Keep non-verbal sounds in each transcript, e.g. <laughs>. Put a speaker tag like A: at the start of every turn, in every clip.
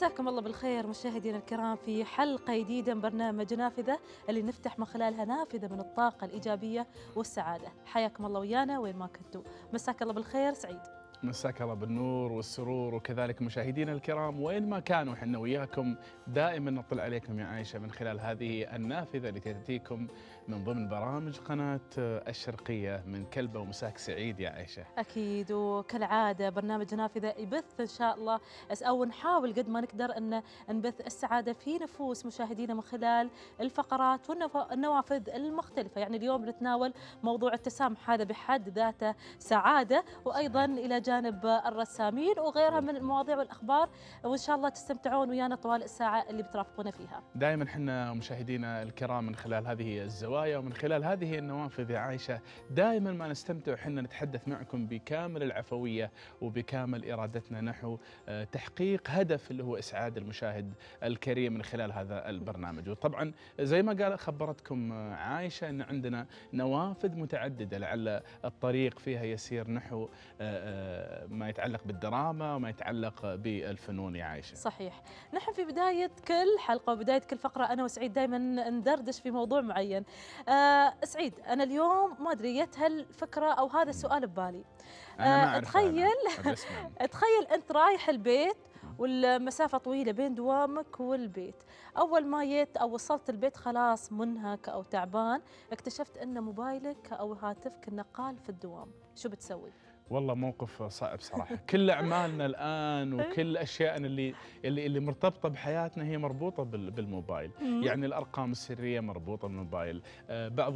A: مساكم الله بالخير مشاهدينا الكرام في حلقة جديدة من برنامج نافذة اللي نفتح من خلالها نافذة من الطاقة الإيجابية والسعادة حياكم الله ويانا وين ما كنتوا مساك الله بالخير سعيد
B: مساك الله بالنور والسرور وكذلك مشاهدينا الكرام وين ما كانوا احنا وياكم دائما نطلع عليكم يا عائشه من خلال هذه النافذه اللي تاتيكم من ضمن برامج قناه الشرقيه من كلبه ومساك سعيد يا عائشه.
A: اكيد وكالعاده برنامج نافذه يبث ان شاء الله او نحاول قد ما نقدر ان نبث السعاده في نفوس مشاهدينا من خلال الفقرات والنوافذ المختلفه، يعني اليوم نتناول موضوع التسامح هذا بحد ذاته سعاده وايضا الى جانب الرسامين وغيرها من المواضيع والاخبار وان شاء الله تستمتعون ويانا طوال الساعه اللي بترافقونا فيها.
B: دائما احنا مشاهدينا الكرام من خلال هذه الزوايا ومن خلال هذه النوافذ يا عائشه دائما ما نستمتع احنا نتحدث معكم بكامل العفويه وبكامل ارادتنا نحو آه، تحقيق هدف اللي هو اسعاد المشاهد الكريم من خلال هذا البرنامج وطبعا زي ما قال خبرتكم آه، عائشه ان عندنا نوافذ متعدده لعل الطريق فيها يسير نحو آه، ما يتعلق بالدراما وما يتعلق بالفنون يا عائشه
A: صحيح نحن في بدايه كل حلقه وبدايه كل فقره انا وسعيد دائما ندردش في موضوع معين آه سعيد انا اليوم ما ادري جت هالفكره او هذا السؤال ببالي آه تخيل أنا. <laughs> تخيل انت رايح البيت والمسافه طويله بين دوامك والبيت اول ما جيت او وصلت البيت خلاص منهك او تعبان اكتشفت ان موبايلك او هاتفك نقال في الدوام شو بتسوي
B: والله موقف صعب صراحه كل اعمالنا الان <laughs> إيه. وكل اشيائنا اللي اللي اللي مرتبطه بحياتنا هي مربوطه بالموبايل يعني الارقام السريه مربوطه بالموبايل آه، بعض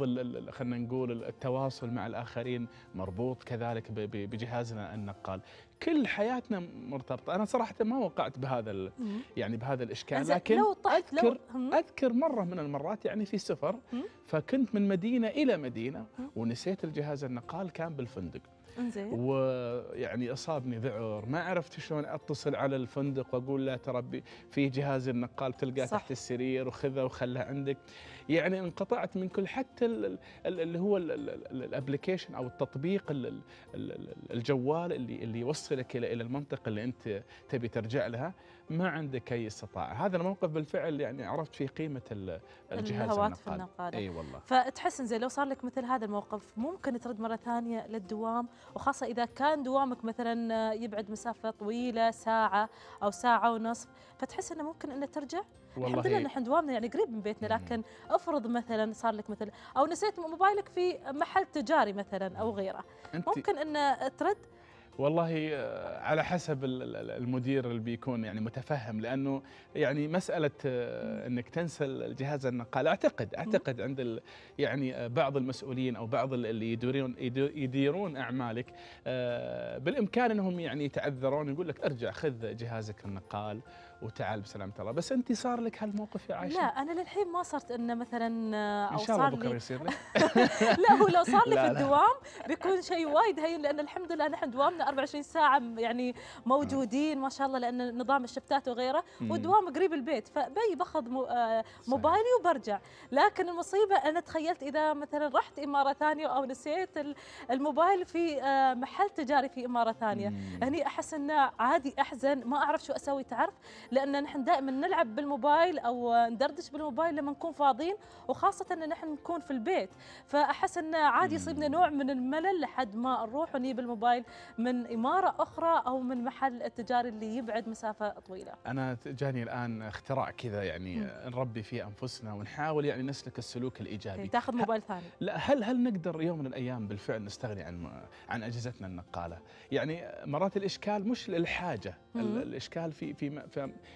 B: خلينا نقول التواصل مع الاخرين مربوط كذلك بجهازنا النقال كل حياتنا مرتبطه انا صراحه ما وقعت بهذا يعني بهذا الاشكال لكن لو اذكر لو اذكر مره من المرات يعني في سفر فكنت من مدينه الى مدينه ونسيت الجهاز النقال كان بالفندق ويعني اصابني ذعر ما عرفت شلون اتصل على الفندق واقول له تربي في جهاز النقال تلقاه تحت السرير وخذه وخله عندك يعني انقطعت من كل حتى اللي هو الابلكيشن او التطبيق الجوال اللي اللي يوصلك الى الى المنطقه اللي انت تبي ترجع لها ما عندك اي استطاعه، هذا الموقف بالفعل يعني عرفت فيه قيمه الجهاز الهواتف النقاله, اي والله
A: فتحس زين لو صار لك مثل هذا الموقف ممكن ترد مره ثانيه للدوام وخاصه اذا كان دوامك مثلا يبعد مسافه طويله ساعه او ساعه ونصف فتحس انه ممكن انه ترجع والله الحمد لله نحن احنا دوامنا يعني قريب من بيتنا لكن افرض مثلا صار لك مثل او نسيت موبايلك في محل تجاري مثلا او غيره ممكن انه ترد
B: والله آه، على حسب المدير اللي بيكون يعني متفهم لانه يعني مساله آه، انك تنسى الجهاز النقال اعتقد اعتقد عند يعني آه، بعض المسؤولين او بعض اللي يديرون يديرون اعمالك بالامكان انهم يعني يتعذرون يقول لك ارجع خذ جهازك النقال وتعال بسلامة الله بس أنت صار لك هالموقف يا عائشة لا أنا
A: للحين ما صرت أنه مثلا آه، أو إن شاء الله بكرة
B: يصير لي <laughs> لا هو لو صار <laughs> لي في الدوام
A: بيكون شيء وايد هين لأن الحمد لله نحن دوامنا 24 ساعة يعني موجودين ما شاء الله لأن نظام الشفتات وغيره ودوام قريب البيت فبي باخذ آه، موبايلي وبرجع لكن المصيبة أنا تخيلت إذا مثلا رحت إمارة ثانية أو نسيت الموبايل في آه، محل تجاري في إمارة ثانية هني أحس أنه عادي أحزن ما أعرف شو أسوي تعرف لان نحن دائما نلعب بالموبايل او ندردش بالموبايل لما نكون فاضيين وخاصه ان نحن نكون في البيت فاحس ان عادي يصيبنا نوع من الملل لحد ما نروح ونجيب الموبايل من اماره اخرى او من محل التجاري اللي يبعد مسافه طويله
B: انا جاني الان اختراع كذا يعني نربي فيه انفسنا ونحاول يعني نسلك السلوك الايجابي إيه، تاخذ موبايل ثاني لا هل هل نقدر يوم من الايام بالفعل نستغني عن عن اجهزتنا النقاله يعني مرات الاشكال مش الحاجه الاشكال في في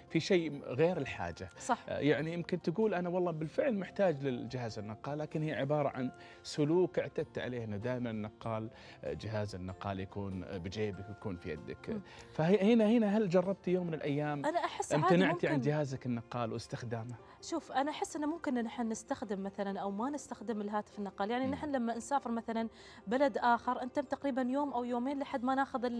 B: في شيء غير الحاجه صح. آه، يعني يمكن تقول انا والله بالفعل محتاج للجهاز النقال لكن هي عباره عن سلوك اعتدت عليه انه دائما النقال آه، جهاز النقال يكون آه، بجيبك يكون في يدك فهنا هنا هل جربتي يوم من الايام انا احس امتنعتي عن جهازك النقال واستخدامه
A: شوف انا احس انه ممكن ان نحن نستخدم مثلا او ما نستخدم الهاتف النقال يعني م. نحن لما نسافر مثلا بلد اخر انت تقريبا يوم او يومين لحد ما ناخذ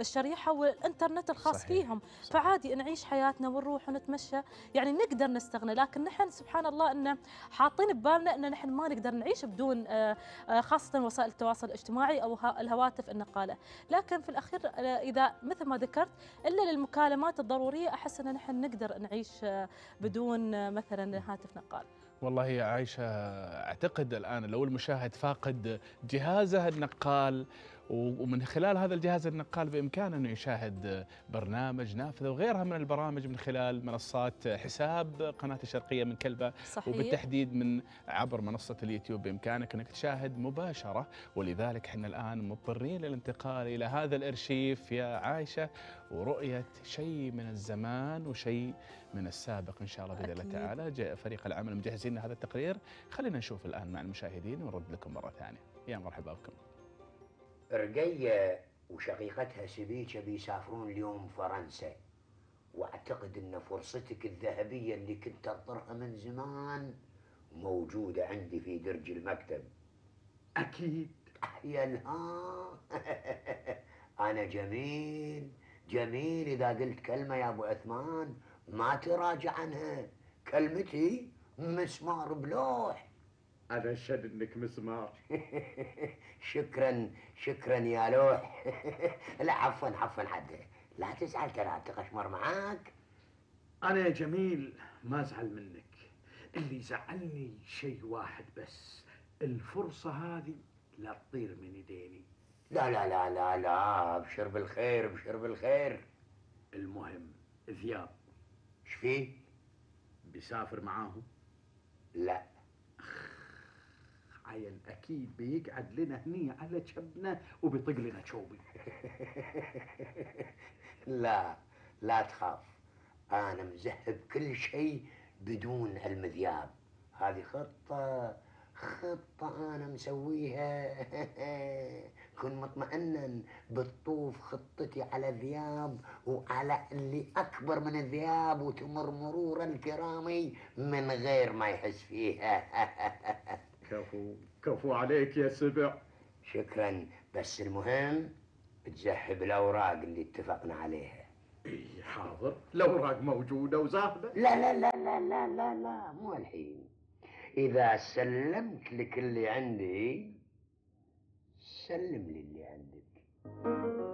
A: الشريحه والانترنت الخاص صحيح. فيهم صحيح. فعادي نعيش حياه حياتنا ونروح ونتمشى يعني نقدر نستغنى لكن نحن سبحان الله أن حاطين ببالنا أن نحن ما نقدر نعيش بدون آه، آه، خاصة وسائل التواصل الاجتماعي أو الهواتف النقالة لكن في الأخير آه، إذا مثل ما ذكرت إلا للمكالمات الضرورية أحس أن نحن نقدر نعيش بدون مثلا هاتف نقال
B: والله يا عائشة أعتقد الآن لو المشاهد فاقد جهازه النقال ومن خلال هذا الجهاز النقال بامكانه انه يشاهد برنامج نافذه وغيرها من البرامج من خلال منصات حساب قناه الشرقيه من كلبه صحيح. وبالتحديد من عبر منصه اليوتيوب بامكانك انك تشاهد مباشره ولذلك احنا الان مضطرين للانتقال الى هذا الارشيف يا عائشه ورؤيه شيء من الزمان وشيء من السابق ان شاء الله باذن الله تعالى جاء فريق العمل مجهزين هذا التقرير خلينا نشوف الان مع المشاهدين ونرد لكم مره ثانيه يا مرحبا بكم
C: رقية وشقيقتها سبيكة بيسافرون اليوم فرنسا واعتقد ان فرصتك الذهبية اللي كنت اضطرها من زمان موجودة عندي في درج المكتب اكيد يا ها <laughs> انا جميل جميل اذا قلت كلمة يا ابو عثمان ما تراجع عنها كلمتي مسمار بلوح أنا شد إنك مسمار <laughs> شكرا شكرا يا لوح <laughs> لا عفوا عفوا حد لا تزعل ترى التقشمر معاك أنا يا جميل ما أزعل منك اللي زعلني شيء واحد بس الفرصة هذه لا تطير من يديني لا لا لا لا لا ابشر بالخير ابشر بالخير المهم ذياب ايش فيه؟ بيسافر معاهم؟ لا عيل اكيد بيقعد لنا هني على شبنا وبيطق لنا شوبي <laughs> لا لا تخاف انا مذهب كل شيء بدون المذياب هذه خطه خطة أنا مسويها <laughs> كن مطمئنا بتطوف خطتي على ذياب وعلى اللي أكبر من الذياب وتمر مرور الكرامي من غير ما يحس فيها <laughs> كفو كفو عليك يا سبع شكرا بس المهم تزحب الأوراق اللي اتفقنا عليها اي حاضر الأوراق موجودة وزاهبة لا لا لا لا لا لا لا مو الحين إذا سلمت لك اللي عندي سلم لي اللي عندك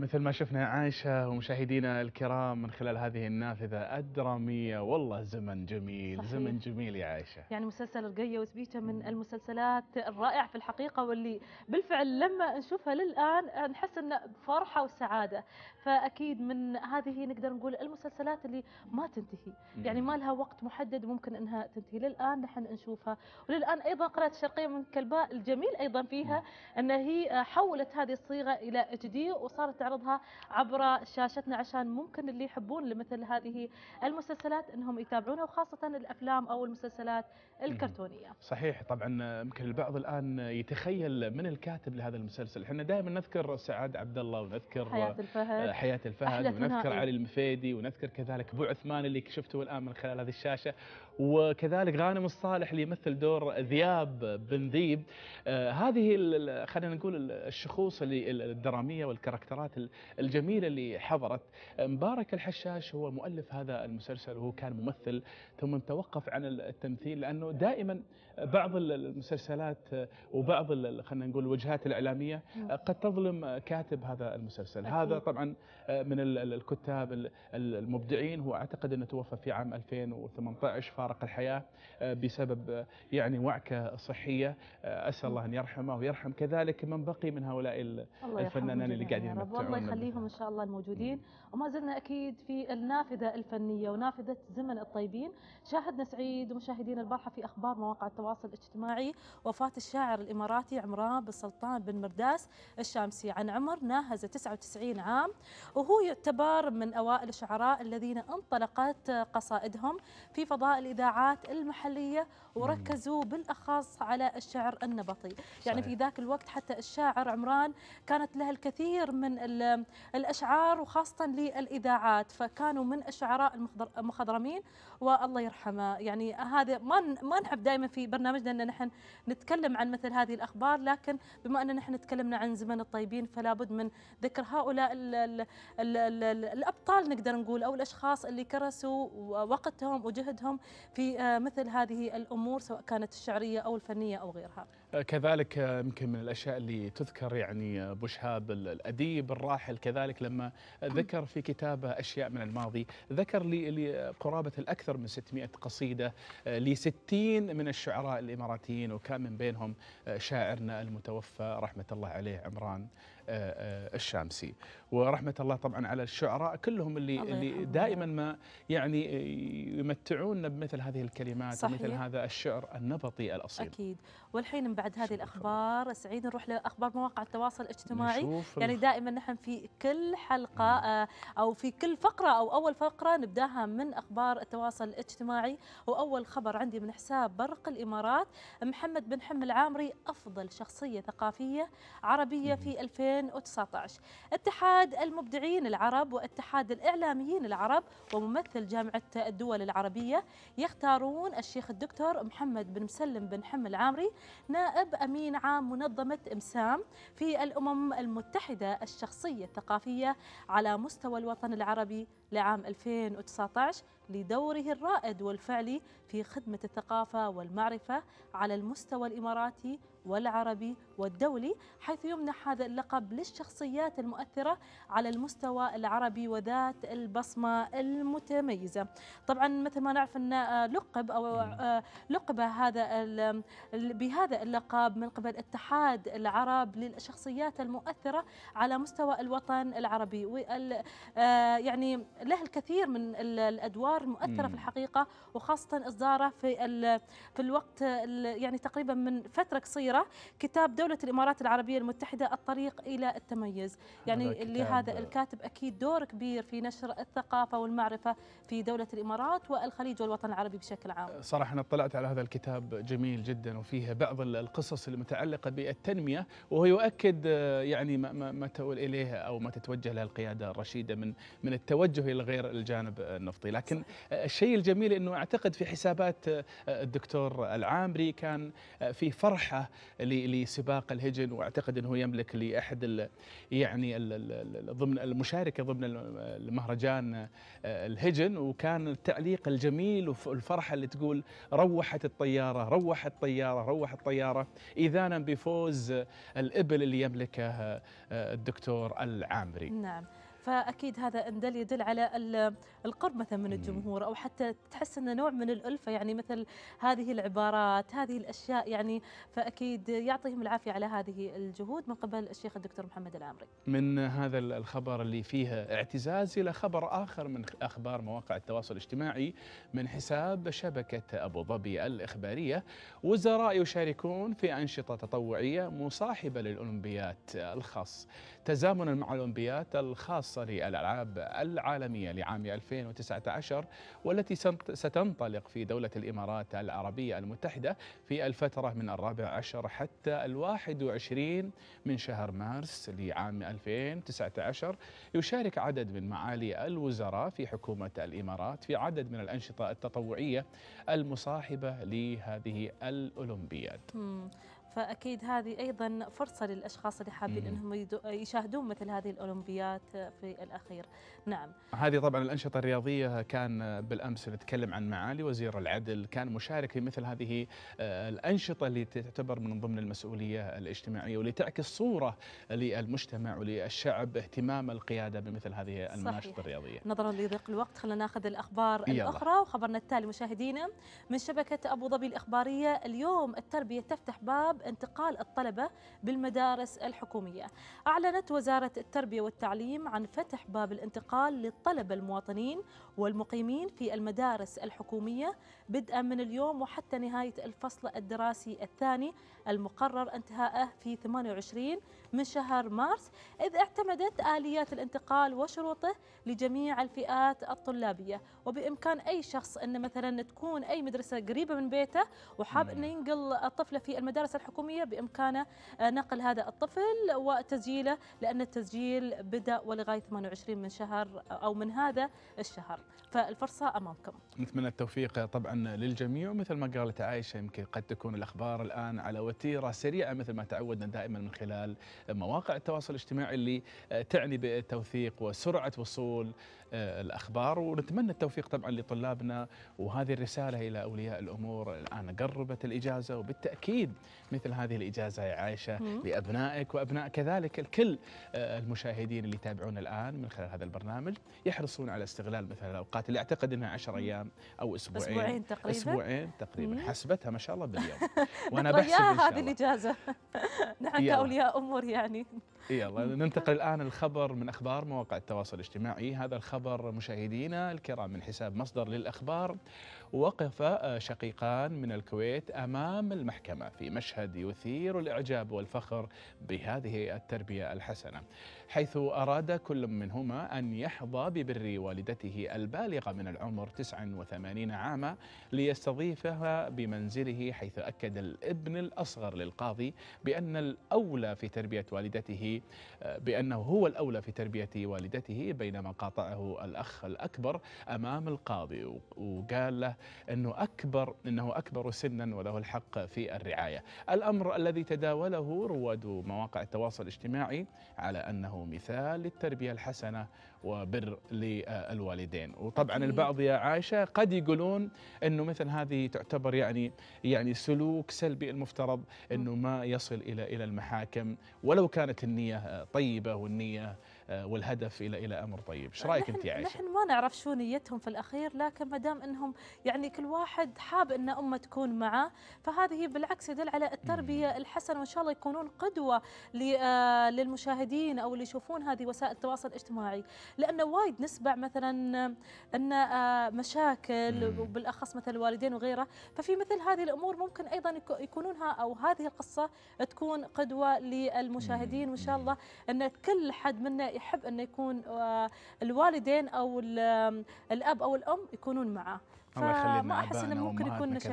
B: مثل ما شفنا عائشة ومشاهدينا الكرام من خلال هذه النافذة الدرامية والله زمن جميل صحيح. زمن جميل يا عائشة
A: يعني مسلسل رقية وسبيته من المسلسلات الرائعة في الحقيقة واللي بالفعل لما نشوفها للآن نحس أن فرحة وسعادة فأكيد من هذه نقدر نقول المسلسلات اللي ما تنتهي يعني ما لها وقت محدد ممكن أنها تنتهي للآن نحن نشوفها وللآن أيضا قناة الشرقية من كلباء الجميل أيضا فيها أن هي حولت هذه الصيغة إلى اتش دي وصارت نعرضها عبر شاشتنا عشان ممكن اللي يحبون لمثل هذه المسلسلات انهم يتابعونها وخاصه الافلام او المسلسلات الكرتونيه.
B: صحيح طبعا يمكن البعض الان يتخيل من الكاتب لهذا المسلسل، احنا دائما نذكر سعاد عبد الله ونذكر حياه
A: الفهد حياه
B: الفهد ونذكر إيه. علي المفيدي ونذكر كذلك ابو عثمان اللي شفته الان من خلال هذه الشاشه وكذلك غانم الصالح اللي يمثل دور ذياب بن ذيب آه، هذه خلينا نقول الشخوص اللي الدراميه والكاركترات الجميله اللي حضرت آه، مبارك الحشاش هو مؤلف هذا المسلسل وهو كان ممثل ثم توقف عن التمثيل لانه دائما بعض المسلسلات آه، وبعض خلينا نقول الوجهات الاعلاميه قد تظلم كاتب هذا المسلسل هذا طبعا من الكتاب المبدعين هو اعتقد انه توفى في عام 2018 فارق الحياة آه، بسبب آه، يعني وعكة صحية آه، أسأل الله أن يرحمه ويرحم كذلك من بقي من هؤلاء الفنانين اللي قاعدين يمتعون الله يخليهم
A: إن شاء الله الموجودين وما زلنا أكيد في النافذة الفنية ونافذة زمن الطيبين شاهدنا سعيد ومشاهدينا البارحة في أخبار مواقع التواصل الاجتماعي وفاة الشاعر الإماراتي عمران بن سلطان بن مرداس الشامسي عن عمر ناهز 99 عام وهو يعتبر من أوائل الشعراء الذين انطلقت قصائدهم في فضاء الاذاعات المحليه وركزوا بالاخص على الشعر النبطي يعني في ذاك الوقت حتى الشاعر عمران كانت له الكثير من الاشعار وخاصه للاذاعات فكانوا من الشعراء المخضرمين والله يرحمه يعني هذا ما ما نحب دائما في برنامجنا ان نحن نتكلم عن مثل هذه الاخبار لكن بما ان نحن تكلمنا عن زمن الطيبين فلا بد من ذكر هؤلاء الـ الـ الـ الـ الابطال نقدر نقول او الاشخاص اللي كرسوا وقتهم وجهدهم في آه، مثل هذه الامور سواء كانت الشعريه او الفنيه او غيرها.
B: كذلك آه، يمكن من الاشياء اللي تذكر يعني آه، ابو شهاب الاديب الراحل كذلك لما ذكر في كتابه اشياء من الماضي ذكر لقرابه آه، الاكثر من 600 قصيده ل 60 من الشعراء الاماراتيين وكان من بينهم شاعرنا المتوفى رحمه الله عليه عمران الشامسي ورحمه الله طبعا على الشعراء كلهم اللي اللي دائما ما يعني يمتعوننا بمثل هذه الكلمات صحيح. ومثل هذا الشعر النبطي الاصيل
A: اكيد والحين بعد هذه الاخبار سعيد نروح لاخبار مواقع التواصل الاجتماعي يعني دائما نحن في كل حلقه آه، او في كل فقره او اول فقره نبداها من اخبار التواصل الاجتماعي واول خبر عندي من حساب برق الامارات محمد بن حم العامري افضل شخصيه ثقافيه عربيه في 2019 اتحاد المبدعين العرب واتحاد الاعلاميين العرب وممثل جامعه الدول العربيه يختارون الشيخ الدكتور محمد بن مسلم بن حم العامري نائب نائب أمين عام منظمة إمسام في الأمم المتحدة الشخصية الثقافية على مستوى الوطن العربي لعام 2019 لدوره الرائد والفعلي في خدمة الثقافة والمعرفة على المستوى الإماراتي والعربي والدولي حيث يمنح هذا اللقب للشخصيات المؤثرة على المستوى العربي وذات البصمة المتميزة طبعا مثل ما نعرف أن آه، لقب أو آه، لقب هذا بهذا اللقب من قبل اتحاد العرب للشخصيات المؤثرة على مستوى الوطن العربي آه، يعني له الكثير من الأدوار المؤثرة في الحقيقة وخاصة إصداره في في الوقت يعني تقريبا من فترة قصيرة كتاب دولة دولة الإمارات العربية المتحدة الطريق إلى التميز يعني لهذا الكاتب أكيد دور كبير في نشر الثقافة والمعرفة في دولة الإمارات والخليج والوطن العربي بشكل عام
B: صراحة أنا اطلعت على هذا الكتاب جميل جدا وفيه بعض القصص المتعلقة بالتنمية وهو يؤكد آه، يعني ما, ما تؤول إليه أو ما تتوجه له القيادة الرشيدة من من التوجه إلى غير الجانب النفطي لكن آه، الشيء الجميل أنه أعتقد في حسابات آه، الدكتور العامري كان في فرحة لسباق علاقه الهجن واعتقد انه يملك لاحد يعني ضمن المشاركه ضمن المهرجان آه، الهجن وكان التعليق الجميل والفرحه اللي تقول روحت الطياره روحت الطياره روحت الطياره اذانا بفوز الابل اللي يملكه آه، الدكتور العامري.
A: نعم. فاكيد هذا ان دل يدل على القرب مثلا من الجمهور او حتى تحس انه نوع من الالفه يعني مثل هذه العبارات هذه الاشياء يعني فاكيد يعطيهم العافيه على هذه الجهود من قبل الشيخ الدكتور محمد العامري.
B: من هذا الخبر اللي فيه اعتزاز الى خبر اخر من اخبار مواقع التواصل الاجتماعي من حساب شبكه ابو ظبي الاخباريه وزراء يشاركون في انشطه تطوعيه مصاحبه للاولمبيات الخاص تزامنا مع الاولمبيات الخاص محصل الألعاب العالمية لعام 2019 والتي ستنطلق في دولة الإمارات العربية المتحدة في الفترة من الرابع عشر حتى الواحد وعشرين من شهر مارس لعام 2019 يشارك عدد من معالي الوزراء في حكومة الإمارات في عدد من الأنشطة التطوعية المصاحبة لهذه الأولمبياد
A: فاكيد هذه ايضا فرصه للاشخاص اللي حابين انهم يشاهدون مثل هذه الاولمبيات في الاخير نعم
B: هذه طبعا الانشطه الرياضيه كان بالامس نتكلم عن معالي وزير العدل كان مشارك في مثل هذه آه، الانشطه اللي تعتبر من ضمن المسؤوليه الاجتماعيه واللي تعكس صوره للمجتمع وللشعب اهتمام القياده بمثل هذه المناشط الرياضيه
A: نظرا لضيق الوقت خلينا ناخذ الاخبار يلا. الاخرى وخبرنا التالي مشاهدينا من شبكه ابو ظبي الاخباريه اليوم التربيه تفتح باب انتقال الطلبة بالمدارس الحكومية أعلنت وزارة التربية والتعليم عن فتح باب الانتقال للطلبة المواطنين والمقيمين في المدارس الحكومية بدءا من اليوم وحتى نهاية الفصل الدراسي الثاني المقرر انتهائه في 28 من شهر مارس إذ اعتمدت آليات الانتقال وشروطه لجميع الفئات الطلابية وبإمكان أي شخص أن مثلا تكون أي مدرسة قريبة من بيته وحاب أنه ينقل طفله في المدارس الحكومية الحكومية بإمكانه آه، نقل هذا الطفل وتسجيله لأن التسجيل بدأ ولغاية 28 من شهر أو من هذا الشهر فالفرصة أمامكم
B: نتمنى التوفيق طبعا للجميع مثل ما قالت عائشة يمكن قد تكون الأخبار الآن على وتيرة سريعة مثل ما تعودنا دائما من خلال مواقع التواصل الاجتماعي اللي تعني بالتوثيق وسرعة وصول آه، الاخبار ونتمنى التوفيق طبعا لطلابنا وهذه الرساله الى اولياء الامور الان قربت الاجازه وبالتاكيد مثل هذه الاجازه يا عائشه لابنائك وابناء كذلك الكل آه، المشاهدين اللي يتابعونا الان من خلال هذا البرنامج يحرصون على استغلال مثل الاوقات اللي اعتقد انها 10 ايام او اسبوعين اسبوعين تقريبا اسبوعين تقريبا حسبتها ما شاء الله باليوم <laughs> وانا بحسب هذه
A: الاجازه <laughs> نحن كاولياء امور يعني
B: يلا <laughs> ننتقل الان الخبر من اخبار مواقع التواصل الاجتماعي هذا الخبر خبر مشاهدينا الكرام من حساب مصدر للأخبار وقف شقيقان من الكويت أمام المحكمة في مشهد يثير الإعجاب والفخر بهذه التربية الحسنة حيث أراد كل منهما أن يحظى ببر والدته البالغة من العمر 89 عاما ليستضيفها بمنزله حيث أكد الابن الأصغر للقاضي بأن الأولى في تربية والدته آه، بأنه هو الأولى في تربية والدته بينما قاطعه الأخ الأكبر أمام القاضي وقال له أنه أكبر أنه أكبر سنا وله الحق في الرعاية الأمر الذي تداوله رواد مواقع التواصل الاجتماعي على أنه مثال للتربيه الحسنه وبر للوالدين وطبعا البعض يا عائشه قد يقولون انه مثل هذه تعتبر يعني يعني سلوك سلبي المفترض انه ما يصل الى الى المحاكم ولو كانت النيه طيبه والنيه آه، والهدف الى الى امر طيب ايش رايك انت يا عائشه نحن
A: ما نعرف شو نيتهم في الاخير لكن ما دام انهم يعني كل واحد حاب ان امه تكون معه فهذه بالعكس يدل على التربيه الحسنه وان شاء الله يكونون قدوه آه، للمشاهدين او اللي يشوفون هذه وسائل التواصل الاجتماعي لانه وايد نسمع مثلا ان آه، مشاكل وبالاخص مثل الوالدين وغيره ففي مثل هذه الامور ممكن ايضا يكونونها او هذه القصه تكون قدوه للمشاهدين وان شاء الله ان كل حد منا يحب انه يكون آه، الوالدين او الاب او الام يكونون معاه فما احس انه ممكن يكون شيء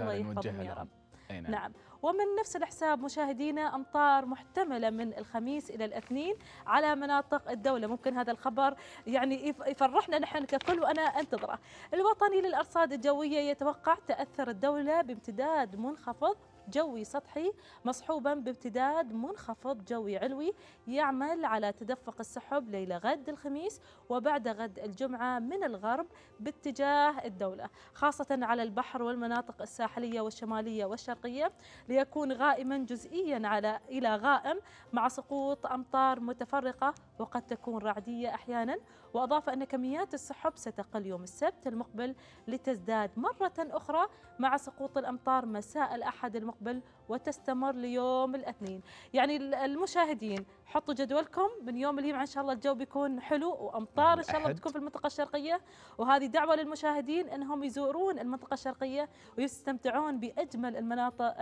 A: الله يحفظهم يا رب نعم. نعم ومن نفس الحساب مشاهدينا امطار محتمله من الخميس الى الاثنين على مناطق الدوله ممكن هذا الخبر يعني يفرحنا نحن ككل وانا انتظره الوطني للارصاد الجويه يتوقع تاثر الدوله بامتداد منخفض جوي سطحي مصحوبا بامتداد منخفض جوي علوي يعمل على تدفق السحب ليلة غد الخميس وبعد غد الجمعة من الغرب باتجاه الدولة خاصة على البحر والمناطق الساحلية والشمالية والشرقية ليكون غائما جزئيا على إلى غائم مع سقوط أمطار متفرقة وقد تكون رعدية أحيانا وأضاف أن كميات السحب ستقل يوم السبت المقبل لتزداد مرة أخرى مع سقوط الأمطار مساء الأحد المقبل وتستمر ليوم الاثنين يعني المشاهدين حطوا جدولكم من يوم الجمعة إن شاء الله الجو بيكون حلو وأمطار إن شاء الله بتكون في المنطقة الشرقية وهذه دعوة للمشاهدين أنهم يزورون المنطقة الشرقية ويستمتعون بأجمل المناطق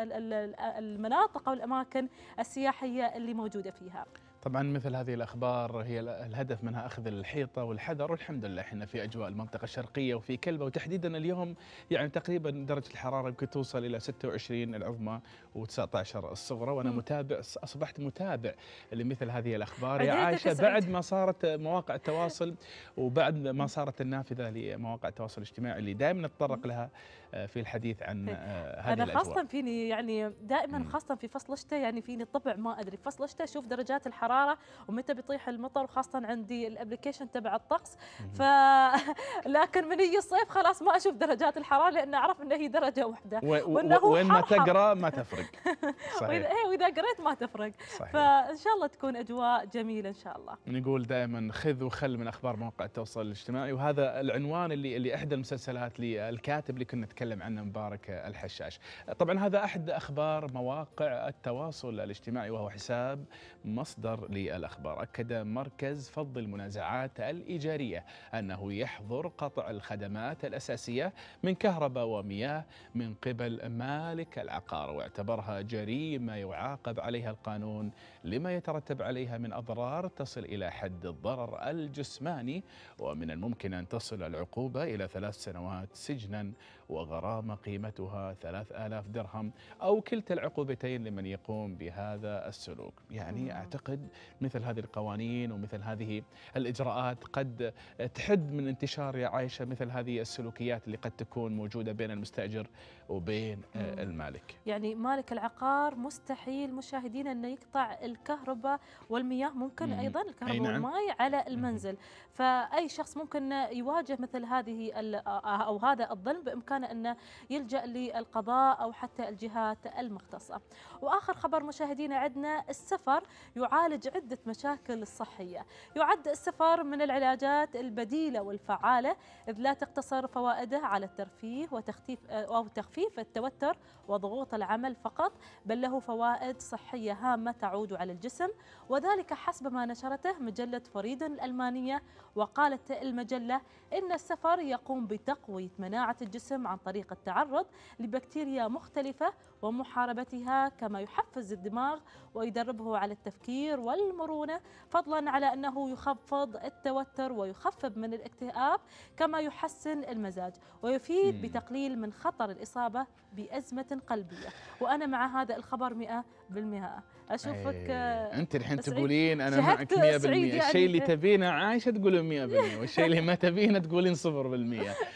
A: المناطق والأماكن السياحية اللي موجودة فيها
B: طبعا مثل هذه الاخبار هي الهدف منها اخذ الحيطه والحذر والحمد لله احنا في اجواء المنطقه الشرقيه وفي كلبه وتحديدا اليوم يعني تقريبا درجه الحراره يمكن توصل الى 26 العظمى و19 الصغرى وانا م. متابع اصبحت متابع لمثل هذه الاخبار يا عائشه بعد ما صارت مواقع التواصل وبعد ما صارت النافذه لمواقع التواصل الاجتماعي اللي دائما نتطرق لها آه، في الحديث عن آه، هذه أنا الأجواء. خاصة
A: فيني يعني دائما خاصة في فصل الشتاء يعني فيني الطبع ما أدري في فصل الشتاء أشوف درجات الحرارة ومتى بيطيح المطر وخاصة عندي الابلكيشن تبع الطقس ف <laughs> لكن من يجي الصيف خلاص ما أشوف درجات الحرارة لأن أعرف أنها هي درجة واحدة و... وأنه وين ما تقرأ ما
B: تفرق <laughs> صحيح
A: إيه، وإذا قريت ما تفرق صحيح. فإن شاء الله تكون أجواء جميلة إن شاء الله
B: نقول دائما خذ وخل من أخبار مواقع التواصل الاجتماعي وهذا العنوان اللي اللي إحدى المسلسلات للكاتب اللي كنا نتكلم عنه مبارك الحشاش طبعا هذا أحد أخبار مواقع التواصل الاجتماعي وهو حساب مصدر للأخبار أكد مركز فض المنازعات الإيجارية أنه يحظر قطع الخدمات الأساسية من كهرباء ومياه من قبل مالك العقار واعتبرها جريمة يعاقب عليها القانون لما يترتب عليها من أضرار تصل إلى حد الضرر الجسماني ومن الممكن أن تصل العقوبة إلى ثلاث سنوات سجنا وغرامة قيمتها 3000 درهم أو كلتا العقوبتين لمن يقوم بهذا السلوك يعني أعتقد مثل هذه القوانين ومثل هذه الإجراءات قد تحد من انتشار يا عائشة مثل هذه السلوكيات اللي قد تكون موجودة بين المستأجر وبين آه، المالك
A: يعني مالك العقار مستحيل مشاهدينا أنه يقطع الكهرباء والمياه ممكن أيضا الكهرباء أي نعم. والماء على المنزل فأي شخص ممكن يواجه مثل هذه آه، آه، أو هذا الظلم بإمكانه أنه يلجأ للقضاء أو حتى الجهات المختصة وآخر خبر مشاهدينا عندنا السفر يعالج عدة مشاكل الصحية يعد السفر من العلاجات البديلة والفعالة إذ لا تقتصر فوائده على الترفيه وتخفيف أو تخفيف تخفيف التوتر وضغوط العمل فقط بل له فوائد صحية هامة تعود على الجسم وذلك حسب ما نشرته مجلة فريد الألمانية وقالت المجلة إن السفر يقوم بتقوية مناعة الجسم عن طريق التعرض لبكتيريا مختلفة ومحاربتها كما يحفز الدماغ ويدربه على التفكير والمرونة فضلا على أنه يخفض التوتر ويخفف من الاكتئاب كما يحسن المزاج ويفيد بتقليل من خطر الإصابة بأزمة قلبية وأنا مع هذا الخبر 100% اشوفك أيه.
B: انت الحين آه، تقولين انا معك 100% يعني. الشيء اللي تبينه عايشه تقولين 100% والشيء اللي ما تبينه تقولين 0%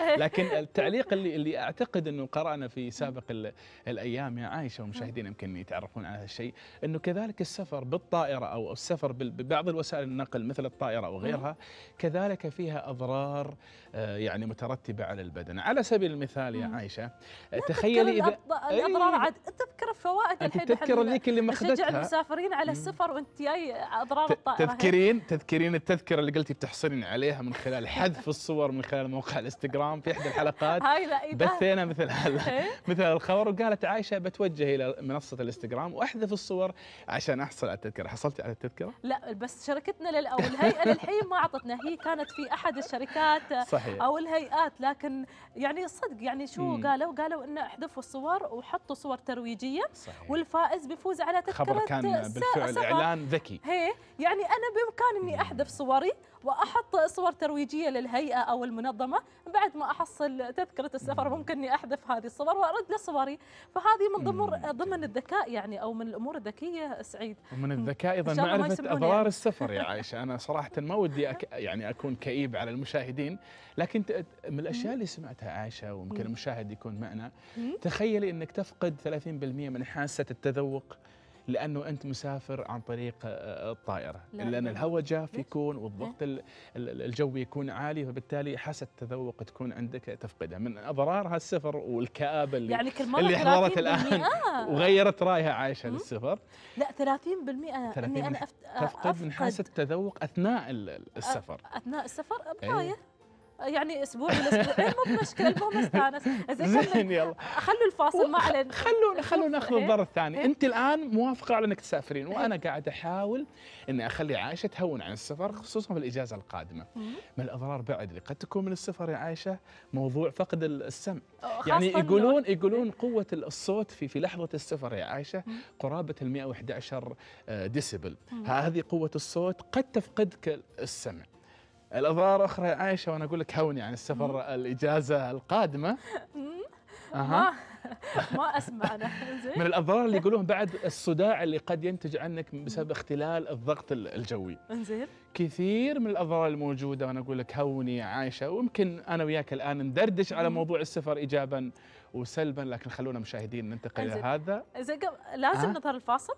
B: <laughs> لكن التعليق اللي اللي اعتقد انه قرانا في سابق الايام يا عايشه ومشاهدين يمكن يتعرفون على هذا الشيء انه كذلك السفر بالطائره او السفر ببعض الوسائل النقل مثل الطائره او غيرها كذلك فيها اضرار آه، يعني مترتبه على البدن على سبيل المثال يا عايشه تخيلي اذا
A: الاضرار إيه. عاد تذكر الفوائد الحين تذكر ذيك اللي ما اخذتها مسافرين على السفر وانت جاي اضرار الطائره تذكرين
B: تذكرين التذكره اللي قلتي بتحصلين عليها من خلال حذف الصور من خلال موقع الانستغرام في احدى الحلقات <laughs> هاي لا إيه، بثينا مثل <laughs> إيه؟ مثل الخبر وقالت عائشه بتوجه الى منصه الانستغرام واحذف الصور عشان احصل على التذكره حصلتي على التذكره
A: لا بس شركتنا للأول الهيئه للحين ما اعطتنا هي كانت في احد الشركات صحيح. او الهيئات لكن يعني صدق يعني شو قالوا قالوا انه احذفوا الصور وحطوا صور ترويجيه صحيح. والفائز بيفوز على تذكره كان بالفعل اعلان ذكي هي يعني انا بامكاني اني احذف صوري واحط صور ترويجيه للهيئه او المنظمه بعد ما احصل تذكره السفر ممكن اني احذف هذه الصور وارد لصوري فهذه من ضمن ضمن الذكاء يعني او من الامور الذكيه سعيد
B: ومن الذكاء ايضا معرفه اضرار يعني. السفر يا <laughs> عائشه انا صراحه ما ودي أك يعني اكون كئيب على المشاهدين لكن من الاشياء اللي سمعتها عائشه وممكن المشاهد يكون معنا تخيلي انك تفقد 30% من حاسه التذوق لانه انت مسافر عن طريق آه، آه، الطائره لان الهواء جاف يكون والضغط إيه. الجوي يكون عالي فبالتالي حاسه التذوق تكون عندك تفقدها من اضرار هالسفر والكآبه اللي يعني كل مرة اللي حضرت الان آه. وغيرت رايها عايشه للسفر
A: لا 30% 30 اني انا أفت... تفقد من حاسه
B: التذوق اثناء السفر
A: اثناء السفر إيه. بغايه يعني اسبوع ولا اسبوعين إيه، مو بمشكله المهم استانس زين يلا خلوا الفاصل ما علينا
B: خلونا خلونا ناخذ إيه. الضرر الثاني إيه. انت الان موافقه على انك تسافرين وانا قاعد احاول اني اخلي عائشه تهون عن السفر خصوصا في الاجازه القادمه ما الاضرار بعد اللي قد تكون من السفر يا عائشه موضوع فقد السمع يعني يقولون يقولون قوه الصوت في في لحظه السفر يا عائشه قرابه ال 111 ديسبل هذه قوه الصوت قد تفقدك السمع الاضرار اخرى يا عائشه وانا اقول لك هوني عن السفر الاجازه القادمه أه.
A: <laughs> ما اسمع انا <laughs> من
B: الاضرار اللي <laughs> يقولون بعد الصداع اللي قد ينتج عنك بسبب اختلال الضغط الجوي انزين كثير من الاضرار الموجوده وانا اقول لك هوني يا عايشه ويمكن انا وياك الان ندردش على موضوع السفر ايجابا وسلبا لكن خلونا مشاهدين ننتقل الى هذا
A: اذا لازم أه؟ نظهر الفاصل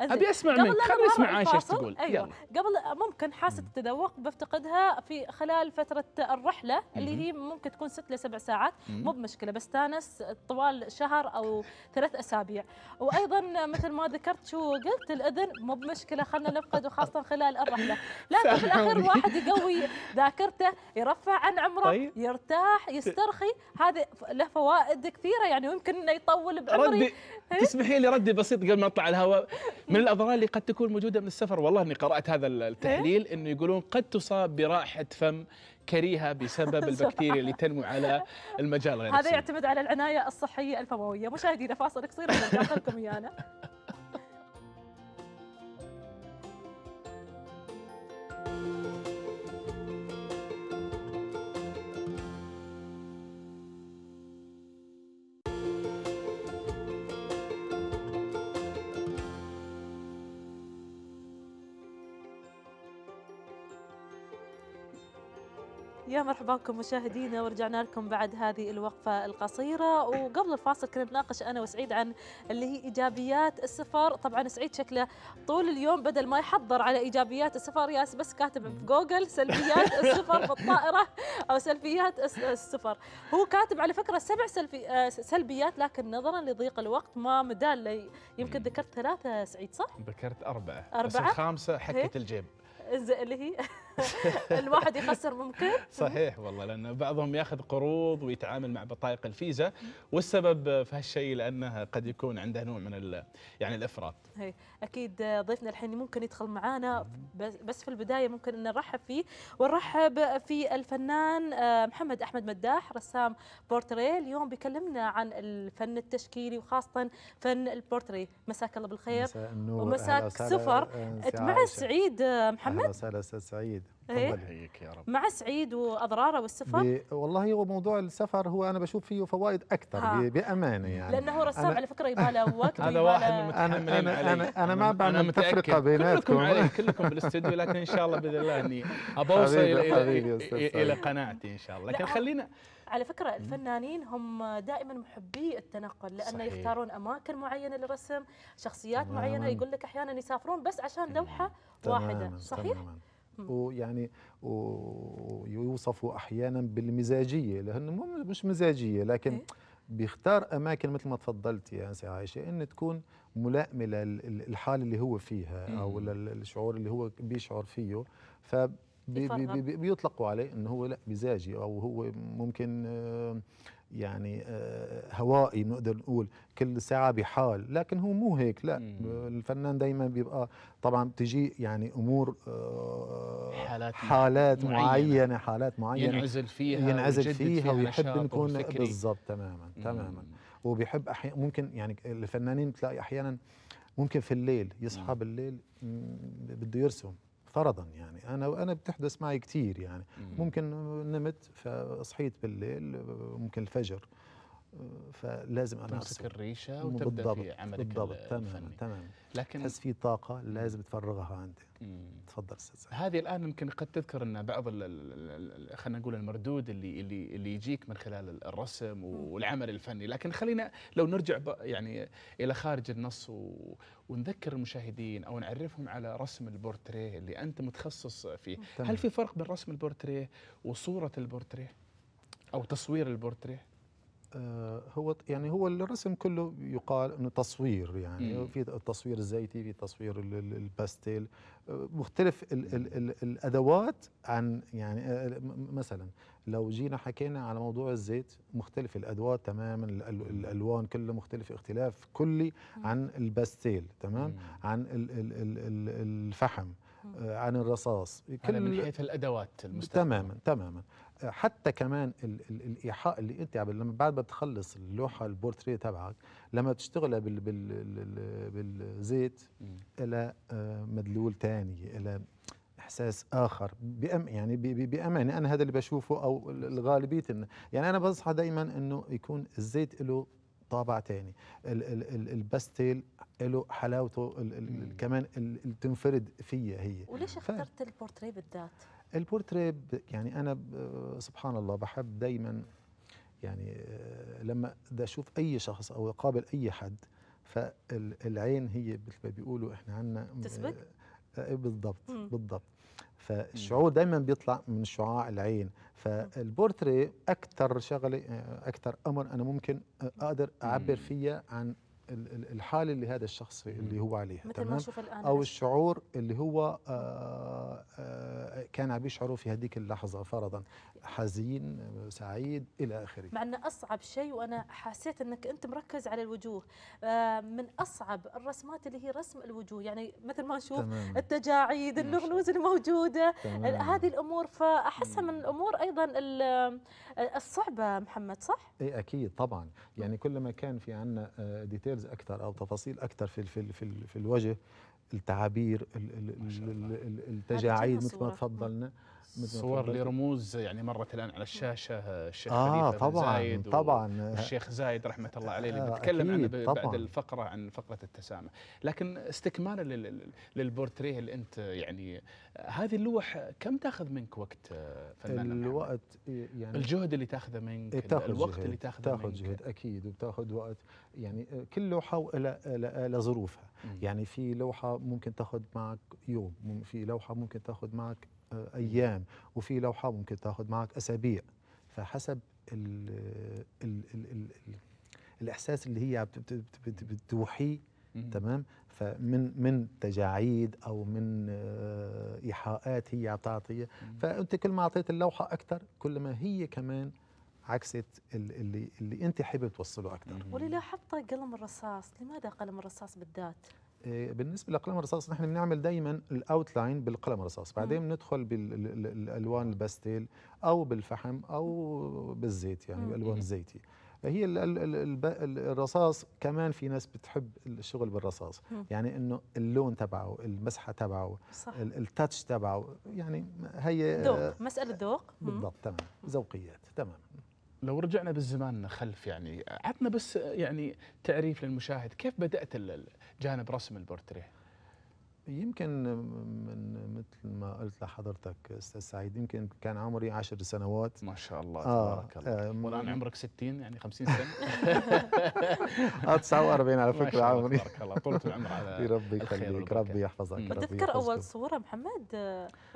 A: ابي اسمع منك خلينا نسمع عايشه ايش تقول ايوه يلا. قبل ممكن حاسه التذوق بفتقدها في خلال فتره الرحله اللي هي ممكن تكون ست لسبع ساعات مو بمشكله بستانس طوال شهر او ثلاث اسابيع وايضا مثل ما ذكرت شو قلت الاذن مو بمشكله خلينا نفقد وخاصه خلال الرحله لكن في الاخير واحد يقوي ذاكرته يرفع عن عمره طيب. يرتاح يسترخي هذه له فوائد كثيره يعني ويمكن انه يطول بعمري إيه؟ تسمحي
B: لي ردي بسيط قبل ما اطلع الهواء من الاضرار اللي قد تكون موجوده من السفر والله اني قرات هذا التحليل إيه؟ انه يقولون قد تصاب برائحه فم كريهه بسبب <laughs> البكتيريا اللي تنمو على المجال غير هذا
A: يعتمد على العنايه الصحيه الفمويه مشاهدينا فاصل قصير لكم ويانا <laughs> يا مرحبا بكم مشاهدينا ورجعنا لكم بعد هذه الوقفة القصيرة وقبل الفاصل كنا نتناقش أنا وسعيد عن اللي هي إيجابيات السفر طبعا سعيد شكله طول اليوم بدل ما يحضر على إيجابيات السفر ياس بس كاتب في جوجل سلبيات <laughs> السفر بالطائرة أو سلبيات السفر هو كاتب على فكرة سبع سلبي آه، سلبيات لكن نظرا لضيق الوقت ما مدال يمكن ذكرت ثلاثة سعيد صح؟
B: ذكرت أربعة, أربعة؟ بس الخامسة حكة إيه. الجيب
A: اللي هي <laughs> <laughs> الواحد يخسر ممكن
B: صحيح والله لان بعضهم ياخذ قروض ويتعامل مع بطائق الفيزا والسبب في هالشيء لانه قد يكون عنده نوع من يعني الافراط
A: هي. اكيد ضيفنا الحين ممكن يدخل معانا بس في البدايه ممكن ان نرحب فيه ونرحب في الفنان آه، محمد احمد مداح رسام بورتريه اليوم بيكلمنا عن الفن التشكيلي وخاصه فن البورتري مساك الله بالخير مساء النور ومساك سفر مع سعيد آه، محمد اهلا
D: وسهلا استاذ سعيد الله حيك يا رب
A: مع سعيد واضراره والسفر
D: والله هو موضوع السفر هو انا بشوف فيه فوائد اكثر آه. بامانه يعني
A: لانه هو رسام على فكره يبغى له <laughs> وقت هذا واحد من
D: أنا, أنا, انا انا ما بعمل تفرقه <laughs> بيناتكم كلكم كلكم بالاستديو لكن ان شاء الله باذن الله اني ابوصل الى الى
B: قناعتي ان شاء الله لكن خلينا
A: على فكرة الفنانين هم دائما محبي التنقل لأنه صحيح. يختارون أماكن معينة للرسم شخصيات معينة يقول لك أحيانا يسافرون بس عشان لوحة واحدة صحيح؟ تماماً.
D: ويعني ويوصفوا احيانا بالمزاجيه لانه مش مزاجيه لكن إيه. بيختار اماكن مثل ما تفضلت يا سي عائشه ان تكون ملائمه للحاله اللي هو فيها إيه. او للشعور اللي هو بيشعر فيه ف بي بي بيطلقوا عليه انه هو لا مزاجي او هو ممكن آه، يعني آه، هوائي نقدر نقول كل ساعة بحال لكن هو مو هيك لا الفنان دايما بيبقى طبعا بتجي يعني أمور آه، حالات, حالات معينة, معينة حالات معينة ينعزل فيها ينعزل فيها ويحب نكون بالضبط تماما تماما وبيحب أحيانا ممكن يعني الفنانين بتلاقي أحيانا ممكن في الليل يصحى بالليل بده يرسم فرضا يعني انا وانا بتحدث معي كثير يعني ممكن نمت فصحيت بالليل ممكن الفجر فلازم انا تمسك
B: الريشه وتبدا بالضبط في عملك بالضبط
D: تماما تماما لكن تحس في طاقه لازم تفرغها انت تفضل استاذ
B: هذه الان يمكن قد تذكر ان بعض خلينا نقول المردود اللي اللي اللي يجيك من خلال الرسم والعمل الفني لكن خلينا لو نرجع يعني الى خارج النص ونذكر المشاهدين او نعرفهم على رسم البورتريه اللي انت متخصص فيه تمام. هل في فرق بين رسم البورتريه وصوره البورتريه او تصوير البورتريه
D: آه، هو يعني هو الرسم كله يقال انه تصوير يعني مم. في التصوير الزيتي في تصوير الباستيل آه، مختلف الـ الـ الـ الادوات عن يعني آه، مثلا لو جينا حكينا على موضوع الزيت مختلف الادوات تماما الالوان كلها مختلفه اختلاف كلي عن الباستيل تمام مم. عن الفحم عن الرصاص كل من حيث
B: الادوات المستخدمه تماما تماما
D: حتى كمان الايحاء اللي انت لما بعد ما تخلص اللوحه البورتريه تبعك لما تشتغلها بال بال بالزيت الى آه، مدلول ثاني الى احساس اخر بأم يعني بامانه انا هذا اللي بشوفه او الغالبيه يعني انا بنصح دائما انه يكون الزيت له طابع ثاني الباستيل له حلاوته كمان تنفرد فيها هي
A: وليش اخترت البورتريه بالذات؟
D: البورتريه يعني انا سبحان الله بحب دايما يعني آه، لما بدي اشوف اي شخص او اقابل اي حد فالعين هي مثل ما بيقولوا احنا عندنا آه، تثبت آه، إيه، بالضبط مم. بالضبط فالشعور دايما بيطلع من شعاع العين فالبورتري اكثر شغله اكثر امر انا ممكن اقدر اعبر فيها عن الحاله اللي هذا الشخص اللي هو عليها مثل تمام ما نشوف الان او الشعور اللي هو آه، آه، كان عم يشعره في هذيك اللحظه فرضا حزين سعيد الى اخره
A: مع ان اصعب شيء وانا حسيت انك انت مركز على الوجوه آه، من اصعب الرسمات اللي هي رسم الوجوه يعني مثل ما نشوف التجاعيد اللغلوز الموجوده تمام. هذه الامور فاحسها من الامور ايضا الصعبه محمد صح؟
D: اي اكيد طبعا يعني كل ما كان في عندنا ديتيل ديتيلز اكثر او تفاصيل اكثر في في في, في الوجه التعابير التجاعيد مثل ما تفضلنا صور
B: لرموز يعني مرت الان على الشاشه الشيخ آه طبعا زايد طبعا الشيخ زايد رحمه الله عليه اللي آه، بنتكلم عنه بعد الفقره عن فقره التسامح لكن استكمالا للبورتريه اللي انت يعني هذه اللوح كم تاخذ منك وقت آه، فنان الوقت يعني الجهد
D: اللي تاخذه منك تاخذ الوقت اللي تاخذه تاخذ جهد اكيد وبتاخذ وقت يعني آه، كل لوحه لظروفها ظروفها يعني في لوحه ممكن تاخذ معك يوم في لوحه ممكن تاخذ معك آه، ايام وفي لوحه ممكن تاخذ معك اسابيع فحسب الـ الـ الـ الـ الـ الاحساس اللي هي بتوحيه تمام فمن من تجاعيد او من آه، ايحاءات هي عم تعطيها فانت كل ما اعطيت اللوحه اكثر كل ما هي كمان عكست اللي اللي انت حابب توصله اكثر واللي
A: لاحظته قلم الرصاص لماذا قلم الرصاص بالذات
D: آه، بالنسبه لقلم الرصاص نحن بنعمل دائما الاوتلاين بالقلم الرصاص بعدين بندخل بالالوان الباستيل او بالفحم او بالزيت يعني بالالوان الزيتي هي الرصاص كمان في ناس بتحب الشغل بالرصاص يعني انه اللون تبعه المسحه تبعه التاتش تبعه يعني هي آه، ذوق
A: مساله ذوق
D: بالضبط تمام ذوقيات تمام لو رجعنا بالزمان خلف يعني عطنا بس آه، يعني
B: تعريف للمشاهد كيف بدات جانب رسم البورتريه
D: يمكن من مثل ما قلت لحضرتك استاذ سعيد يمكن كان عمري عشر سنوات ما شاء الله آه، تبارك آه الله آه والان عمرك 60 يعني 50 سنه 49 <laughs> آه، على فكره عمري تبارك الله طولة العمر على <laughs> ربي يخليك ربي يحفظك ربي تذكر اول
A: صوره محمد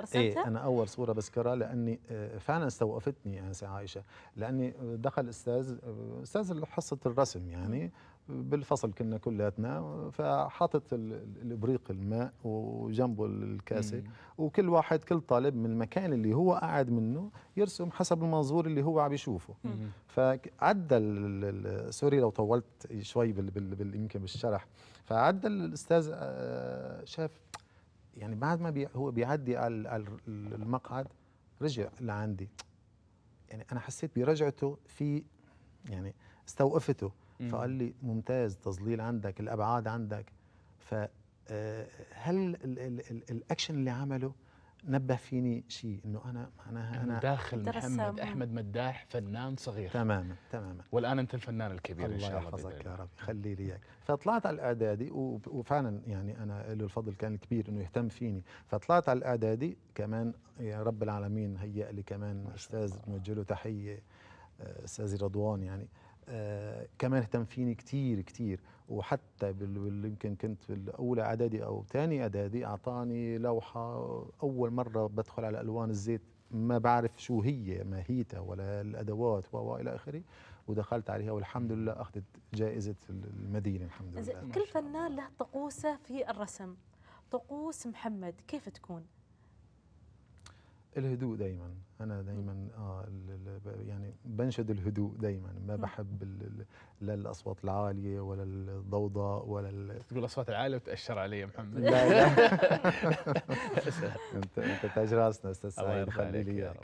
A: رسمتها؟ ايه انا
D: اول صوره بذكرها لاني آه، فعلا استوقفتني يا سي عائشه لاني دخل استاذ استاذ حصه الرسم يعني بالفصل كنا كلياتنا فحاطط الابريق الماء وجنبه الكاسه مم. وكل واحد كل طالب من المكان اللي هو قاعد منه يرسم حسب المنظور اللي هو عم يشوفه فعدى سوري لو طولت شوي بال بال بال يمكن بالشرح فعدى الاستاذ آه، شاف يعني بعد ما بي هو بيعدي على المقعد رجع لعندي يعني انا حسيت برجعته في يعني استوقفته فقال لي ممتاز تظليل عندك الابعاد عندك فهل آه، الاكشن اللي عمله نبه فيني شيء انه انا معناها انا داخل محمد احمد
B: مداح فنان صغير تماما تماما والان انت الفنان الكبير الله ان شاء الله يحفظك يا رب
D: يخلي لي اياك فطلعت على الاعدادي وفعلا يعني انا له الفضل كان كبير انه يهتم فيني فطلعت على الاعدادي كمان يا رب العالمين هيئ لي كمان استاذ نوجه له تحيه آه، استاذي رضوان يعني آه، كمان اهتم فيني كتير كتير وحتى بال يمكن كنت بالاولى اعدادي او ثاني اعدادي اعطاني لوحه اول مره بدخل على الوان الزيت ما بعرف شو هي ماهيتها ولا الادوات والى اخره ودخلت عليها والحمد لله اخذت جائزه المدينه الحمد لله كل
A: فنان له طقوسه في الرسم طقوس محمد كيف تكون
D: الهدوء دايما انا دايما اه يعني بنشد الهدوء دايما ما بحب لا الاصوات العاليه ولا الضوضاء ولا
B: تقول الاصوات العاليه وتاشر علي يا محمد لا لا <laughs> انت انت تاج راسنا استاذ سعيد خلي لي اياك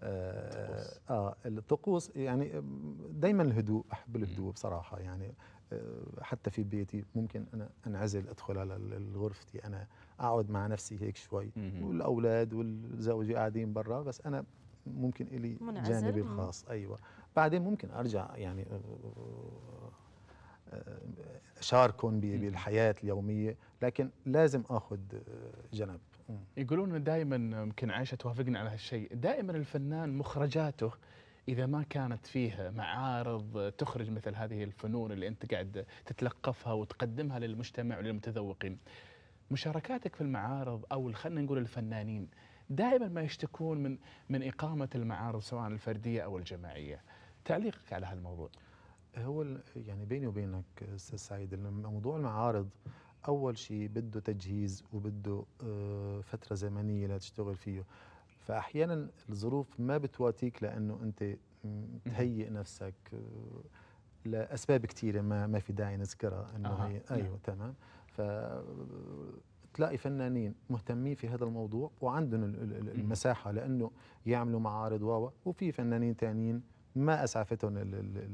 D: اه, آه، الطقوس يعني دايما الهدوء احب الهدوء بصراحه يعني آه، حتى في بيتي ممكن انا انعزل ادخل على غرفتي انا اقعد مع نفسي هيك شوي والاولاد والزوجه قاعدين برا بس انا ممكن الي جانبي الخاص ايوه بعدين ممكن ارجع يعني آه، آه، شاركهم بالحياه اليوميه لكن لازم اخذ آه، جنب
B: يقولون دائما يمكن عائشه توافقنا على هالشيء دائما الفنان مخرجاته إذا ما كانت فيها معارض تخرج مثل هذه الفنون اللي أنت قاعد تتلقفها وتقدمها للمجتمع وللمتذوقين مشاركاتك في المعارض او خلينا نقول الفنانين دائما ما يشتكون من من اقامه المعارض سواء الفرديه او الجماعيه. تعليقك على هالموضوع.
D: هو يعني بيني وبينك استاذ سعيد موضوع المعارض اول شيء بده تجهيز وبده آه، فتره زمنيه لتشتغل فيه فاحيانا الظروف ما بتواتيك لانه انت تهيئ نفسك آه، لاسباب كثيره ما ما في داعي نذكرها انه آه. هي ايوه نعم. تمام فتلاقي فنانين مهتمين في هذا الموضوع وعندهم المساحه لانه يعملوا معارض و وفي فنانين تانين ما اسعفتهم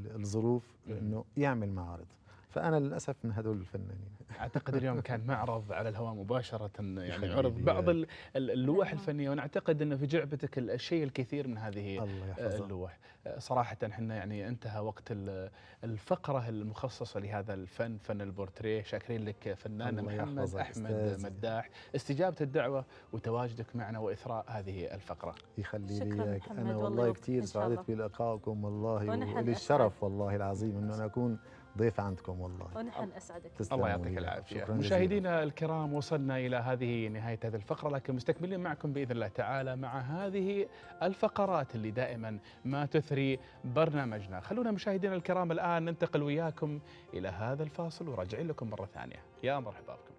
D: الظروف انه يعمل معارض فانا للاسف من هذول الفنانين
B: اعتقد اليوم كان معرض على الهواء مباشره يعني عرض بعض اللوح الفنيه وانا اعتقد انه في جعبتك الشيء الكثير من هذه الله آه، اللوح آه، صراحه احنا يعني انتهى وقت الفقره المخصصه لهذا الفن فن البورتريه شاكرين لك فنان محمد احمد مداح استجابه الدعوه وتواجدك معنا واثراء هذه الفقره
D: يخلي لي انا والله كثير سعدت بلقائكم والله ولي الشرف والله العظيم ان انا اكون ضيف عندكم والله
A: ونحن اسعدك
D: الله يعطيك العافيه مشاهدينا
B: الكرام وصلنا الى هذه نهايه هذه الفقره لكن مستكملين معكم باذن الله تعالى مع هذه الفقرات اللي دائما ما تثري برنامجنا خلونا مشاهدينا الكرام الان ننتقل وياكم الى هذا الفاصل وراجعين لكم مره ثانيه يا مرحبا بكم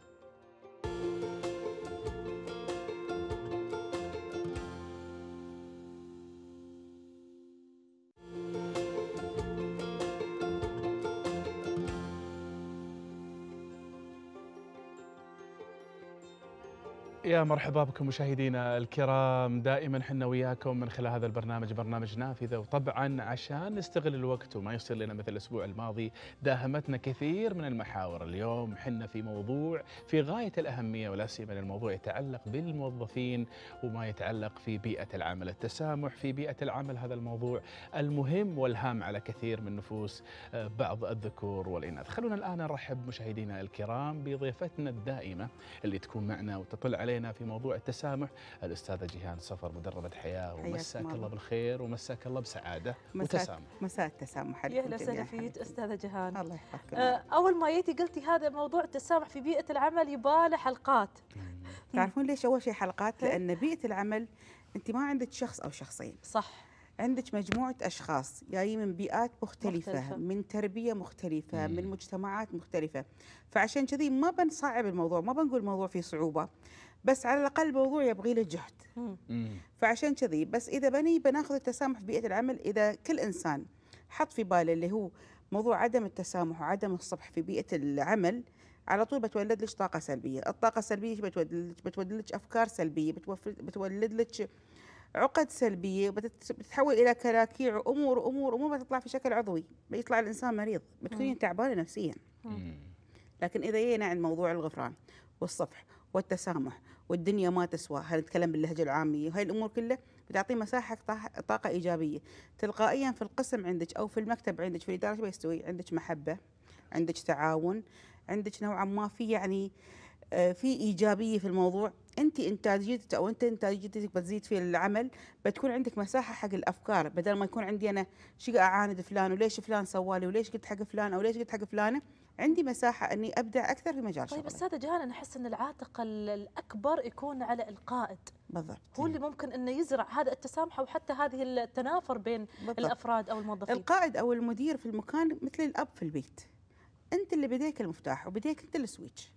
B: يا مرحبا بكم مشاهدينا الكرام دائما حنا وياكم من خلال هذا البرنامج برنامج نافذه وطبعا عشان نستغل الوقت وما يصير لنا مثل الاسبوع الماضي داهمتنا كثير من المحاور اليوم حنا في موضوع في غايه الاهميه ولا سيما الموضوع يتعلق بالموظفين وما يتعلق في بيئه العمل التسامح في بيئه العمل هذا الموضوع المهم والهام على كثير من نفوس آه، بعض الذكور والاناث خلونا الان نرحب مشاهدينا الكرام بضيفتنا الدائمه اللي تكون معنا وتطل علينا علينا في موضوع التسامح الأستاذة جيهان سفر مدربة حياة ومساك الله بالخير ومساك
E: الله بسعادة وتسامح مساء التسامح يا أهلا وسهلا فيك
A: أستاذة جيهان الله يحفظك آه، أول ما جيتي قلتي هذا موضوع التسامح في بيئة العمل يباله حلقات
E: تعرفون ليش أول شيء حلقات إيه. لأن بيئة العمل أنت ما عندك شخص أو شخصين صح عندك مجموعة أشخاص جايين من بيئات مختلفة, مختلفة من تربية مختلفة مم. من مجتمعات مختلفة فعشان كذي ما بنصعب الموضوع ما بنقول الموضوع فيه صعوبة بس على الاقل الموضوع يبغي له جهد فعشان كذي بس اذا بني بناخذ التسامح في بيئه العمل اذا كل انسان حط في باله اللي هو موضوع عدم التسامح وعدم الصبح في بيئه العمل على طول بتولد لك طاقه سلبيه الطاقه السلبيه بتولد لك بتولد لك افكار سلبيه بتولد لك عقد سلبيه بتتحول الى كراكيع وامور وامور وامور بتطلع في شكل عضوي بيطلع الانسان مريض بتكون تعبانه نفسيا لكن اذا جينا عند موضوع الغفران والصفح والتسامح والدنيا ما تسوى هنتكلم باللهجة العامية وهي الأمور كلها بتعطي مساحة طاقة إيجابية تلقائيا في القسم عندك أو في المكتب عندك في الإدارة شو بيستوي عندك محبة عندك تعاون عندك نوعا ما في يعني في ايجابيه في الموضوع انت انتاجيتك او انت انتاجيتك بتزيد في العمل بتكون عندك مساحه حق الافكار بدل ما يكون عندي انا شيء اعاند فلان وليش فلان سوالي وليش قلت حق فلان او ليش قلت حق فلانه عندي مساحه اني ابدع اكثر في مجال طيب استاذه
A: جهان انا احس ان العاتق الاكبر يكون على القائد بالضبط هو اللي ممكن انه يزرع هذا التسامح أو حتى هذه التنافر بين بالضبط. الافراد او الموظفين
E: القائد او المدير في المكان مثل الاب في البيت انت اللي بديك المفتاح وبديك انت السويتش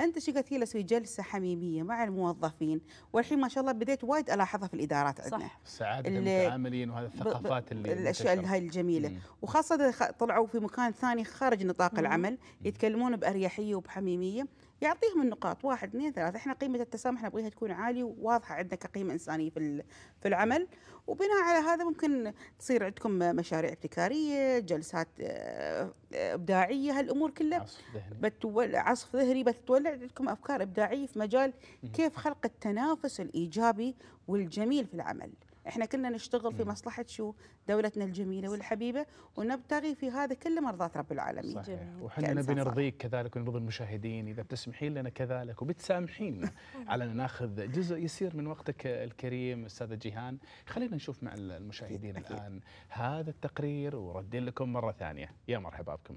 E: انت شقت هي لي جلسه حميميه مع الموظفين والحين ما شاء الله بديت وايد الاحظها في الادارات عندنا صح سعاده المتعاملين
B: وهذه الثقافات اللي الاشياء هاي
E: الجميله مم. وخاصه طلعوا في مكان ثاني خارج نطاق مم. العمل يتكلمون باريحيه وبحميميه يعطيهم النقاط واحد اثنين ثلاثة احنا قيمة التسامح نبغيها تكون عالية وواضحة عندنا كقيمة إنسانية في في العمل وبناء على هذا ممكن تصير عندكم مشاريع ابتكارية جلسات آه، آه، إبداعية هالأمور كلها عصف ذهني بتولع عصف ذهني بتتولع عندكم أفكار إبداعية في مجال كيف خلق التنافس الإيجابي والجميل في العمل احنا كلنا نشتغل في مصلحه شو دولتنا الجميله والحبيبه ونبتغي في هذا كله مرضات رب العالمين صحيح وحنا
B: نبي نرضيك كذلك ونرضي المشاهدين اذا بتسمحين لنا كذلك وبتسامحين <laughs> على ان ناخذ جزء يسير من وقتك الكريم استاذه جيهان خلينا نشوف مع المشاهدين الان هذا التقرير وردين لكم مره ثانيه يا مرحبا بكم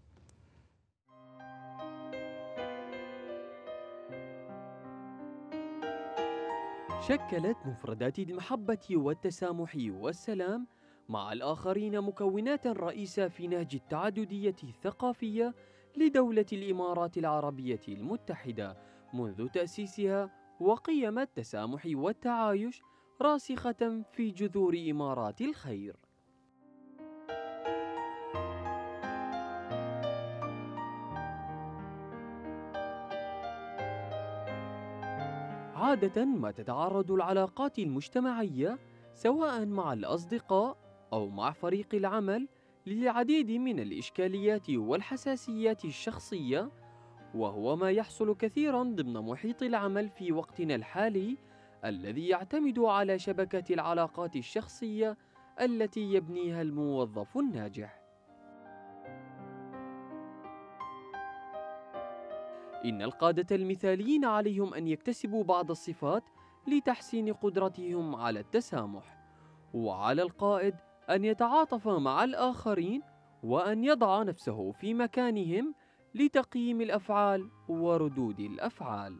F: شكلت مفردات المحبة والتسامح والسلام مع الآخرين مكونات رئيسة في نهج التعددية الثقافية لدولة الإمارات العربية المتحدة منذ تأسيسها وقيم التسامح والتعايش راسخة في جذور إمارات الخير عادة ما تتعرض العلاقات المجتمعية سواء مع الأصدقاء أو مع فريق العمل للعديد من الإشكاليات والحساسيات الشخصية وهو ما يحصل كثيرا ضمن محيط العمل في وقتنا الحالي الذي يعتمد على شبكة العلاقات الشخصية التي يبنيها الموظف الناجح إن القادة المثاليين عليهم أن يكتسبوا بعض الصفات لتحسين قدرتهم على التسامح وعلى القائد أن يتعاطف مع الآخرين وأن يضع نفسه في مكانهم لتقييم الأفعال وردود الأفعال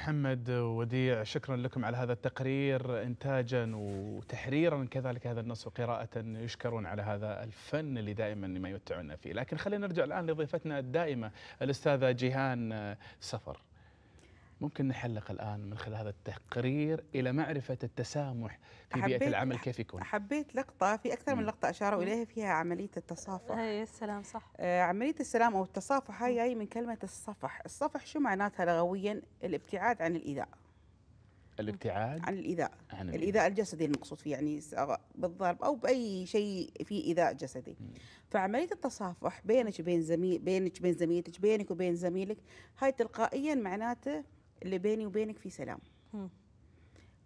B: محمد وديع شكرا لكم على هذا التقرير إنتاجا وتحريرا كذلك هذا النص وقراءة يشكرون على هذا الفن اللي دائما ما يمتعنا فيه لكن خلينا نرجع الآن لضيفتنا الدائمة الأستاذة جيهان سفر ممكن نحلق الآن من خلال هذا التقرير إلى معرفة التسامح في بيئة العمل كيف يكون
E: حبيت لقطة في أكثر من لقطة أشاروا إليها فيها عملية التصافح هي السلام صح آه عملية السلام أو التصافح هاي جاي من كلمة الصفح الصفح شو معناتها لغويا الابتعاد عن الإيذاء الابتعاد عن الإيذاء عن الإيذاء, الجسدي المقصود فيه يعني بالضرب أو بأي شيء فيه إيذاء جسدي مم. فعملية التصافح بينك وبين زميل بينك وبين زميلتك بينك وبين زميلك هاي تلقائيا معناته اللي بيني وبينك في سلام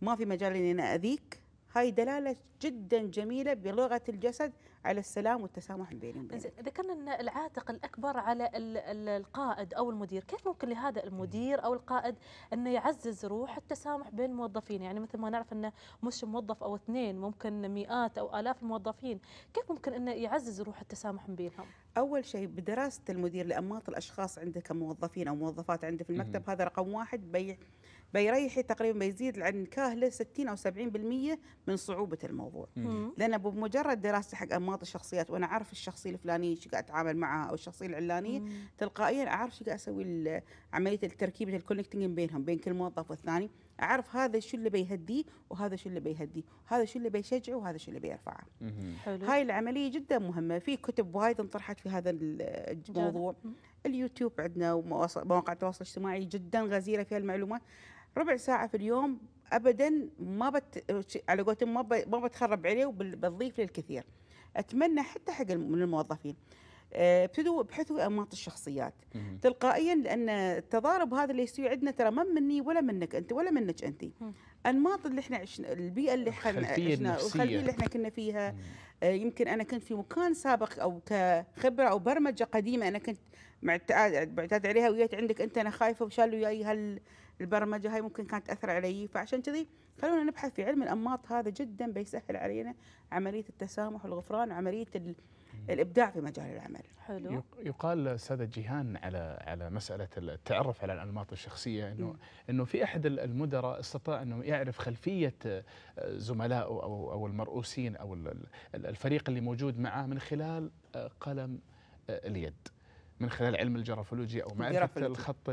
E: ما في مجال اني انا اذيك هاي دلاله جدا جميله بلغه الجسد على السلام والتسامح بينهم
A: ذكرنا ان العاتق الاكبر على القائد او المدير كيف ممكن لهذا المدير او القائد انه يعزز روح التسامح بين الموظفين يعني مثل ما نعرف انه مش موظف او اثنين ممكن مئات او الاف الموظفين كيف ممكن انه يعزز روح التسامح بينهم
E: اول شيء بدراسه المدير لانماط الاشخاص عنده كموظفين او موظفات عنده في المكتب هذا رقم واحد بي بيريحي تقريبا بيزيد عن كاهله 60 او 70% من صعوبه الموضوع لان بمجرد دراستي حق انماط الشخصيات وانا اعرف الشخصيه الفلانيه ايش قاعد اتعامل معها او الشخصيه العلانيه تلقائيا اعرف ايش قاعد اسوي عمليه التركيب الكونكتنج بينهم بين كل موظف والثاني اعرف هذا شو اللي بيهديه وهذا شو اللي بيهديه هذا شو اللي بيشجعه وهذا شو اللي بيرفعه حلو. هاي العمليه جدا مهمه في كتب وايد انطرحت في هذا الموضوع اليوتيوب عندنا ومواقع التواصل الاجتماعي جدا غزيره فيها المعلومات ربع ساعه في اليوم ابدا ما بت... على قولتهم ما, ب... ما بتخرب عليه وبتضيف لي الكثير اتمنى حتى حق من الموظفين آه، ابتدوا ابحثوا انماط الشخصيات مم. تلقائيا لان التضارب هذا اللي يصير عندنا ترى ما مني ولا منك انت ولا منك انت انماط اللي احنا عشنا البيئه اللي احنا عشنا الخلفيه اللي احنا كنا فيها مم. آه يمكن انا كنت في مكان سابق او كخبره او برمجه قديمه انا كنت معتاد عليها ويات عندك انت انا خايفه وشالوا وياي هال البرمجه هاي ممكن كانت تاثر علي فعشان كذي خلونا نبحث في علم الانماط هذا جدا بيسهل علينا عمليه التسامح والغفران وعمليه الابداع في مجال العمل. حلو. يقال استاذه
B: جيهان على على مساله التعرف على الانماط الشخصيه انه م. انه في احد المدراء استطاع انه يعرف خلفيه آه، زملائه او او المرؤوسين او الفريق اللي موجود معاه من خلال آه، قلم آه، اليد. من خلال علم الجرافولوجيا او معرفه الخط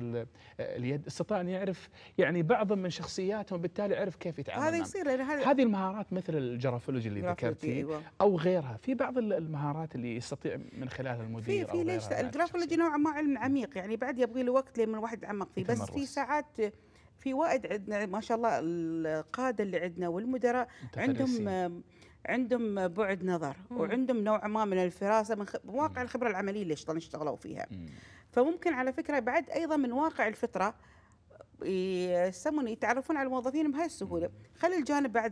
B: اليد استطاع ان يعرف يعني بعضا من شخصياتهم وبالتالي عرف كيف يتعامل هذا يصير يعني هذه المهارات مثل الجرافولوجي اللي ذكرتي أيوة. او غيرها في بعض المهارات اللي يستطيع من خلالها المدير في في ليش الجرافولوجي
E: نوعا ما علم عميق يعني بعد يبغي له وقت لما الواحد يتعمق فيه بس في ساعات في وائد عندنا ما شاء الله القاده اللي عندنا والمدراء عندهم عندهم بعد نظر مم. وعندهم نوع ما من الفراسه من خ... واقع الخبره العمليه اللي اشتغلوا فيها مم. فممكن على فكره بعد ايضا من واقع الفطره يسمون يتعرفون على الموظفين بهاي السهوله خلي الجانب بعد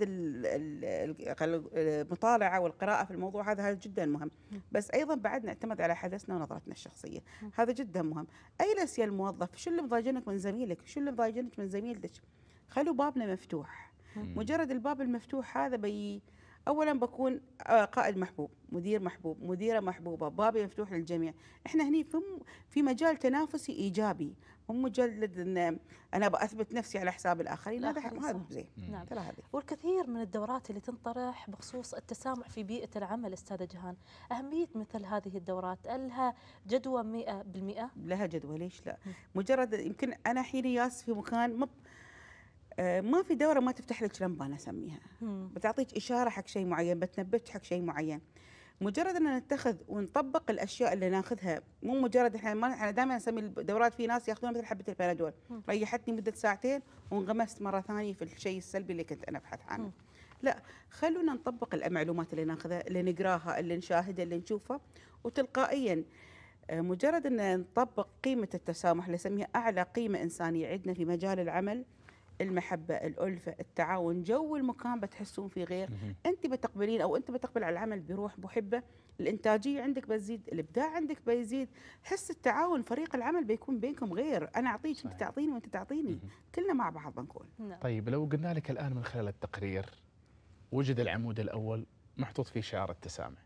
E: المطالعه والقراءه في الموضوع هذا هذا جدا مهم بس ايضا بعد نعتمد على حدثنا ونظرتنا الشخصيه هذا جدا مهم اي يا الموظف شو اللي مضايقنك من زميلك شو اللي مضايقنك من زميلتك خلوا بابنا مفتوح مجرد الباب المفتوح هذا بي اولا بكون آه، قائد محبوب مدير محبوب مديره محبوبه بابي مفتوح للجميع احنا هنا في في مجال تنافسي ايجابي مو مجرد ان انا بثبت نفسي على حساب الاخرين هذا هذا زين نعم. ترى
A: هذا والكثير من الدورات اللي تنطرح بخصوص التسامح في بيئه العمل استاذه جهان اهميه مثل هذه الدورات لها جدوى 100%
E: لها جدوى ليش لا مجرد يمكن انا حين ياس في مكان مب ما في دوره ما تفتح لك لمبه انا اسميها بتعطيك اشاره حق شيء معين بتنبهك حق شيء معين مجرد ان نتخذ ونطبق الاشياء اللي ناخذها مو مجرد احنا ما احنا دائما نسمي الدورات في ناس ياخذون مثل حبه البنادول ريحتني مده ساعتين وانغمست مره ثانيه في الشيء السلبي اللي كنت انا ابحث عنه مم. لا خلونا نطبق المعلومات اللي ناخذها اللي نقراها اللي نشاهدها اللي نشوفها وتلقائيا آه، مجرد ان نطبق قيمه التسامح اللي نسميها اعلى قيمه انسانيه عندنا في مجال العمل المحبه الالفه التعاون جو المكان بتحسون فيه غير انت بتقبلين او انت بتقبل على العمل بروح محبه الانتاجيه عندك بتزيد الابداع عندك بيزيد حس التعاون فريق العمل بيكون بينكم غير انا اعطيك انت تعطيني وانت تعطيني كلنا مع بعض بنكون نعم.
B: طيب لو قلنا لك الان من خلال التقرير وجد العمود الاول محطوط فيه شعار التسامح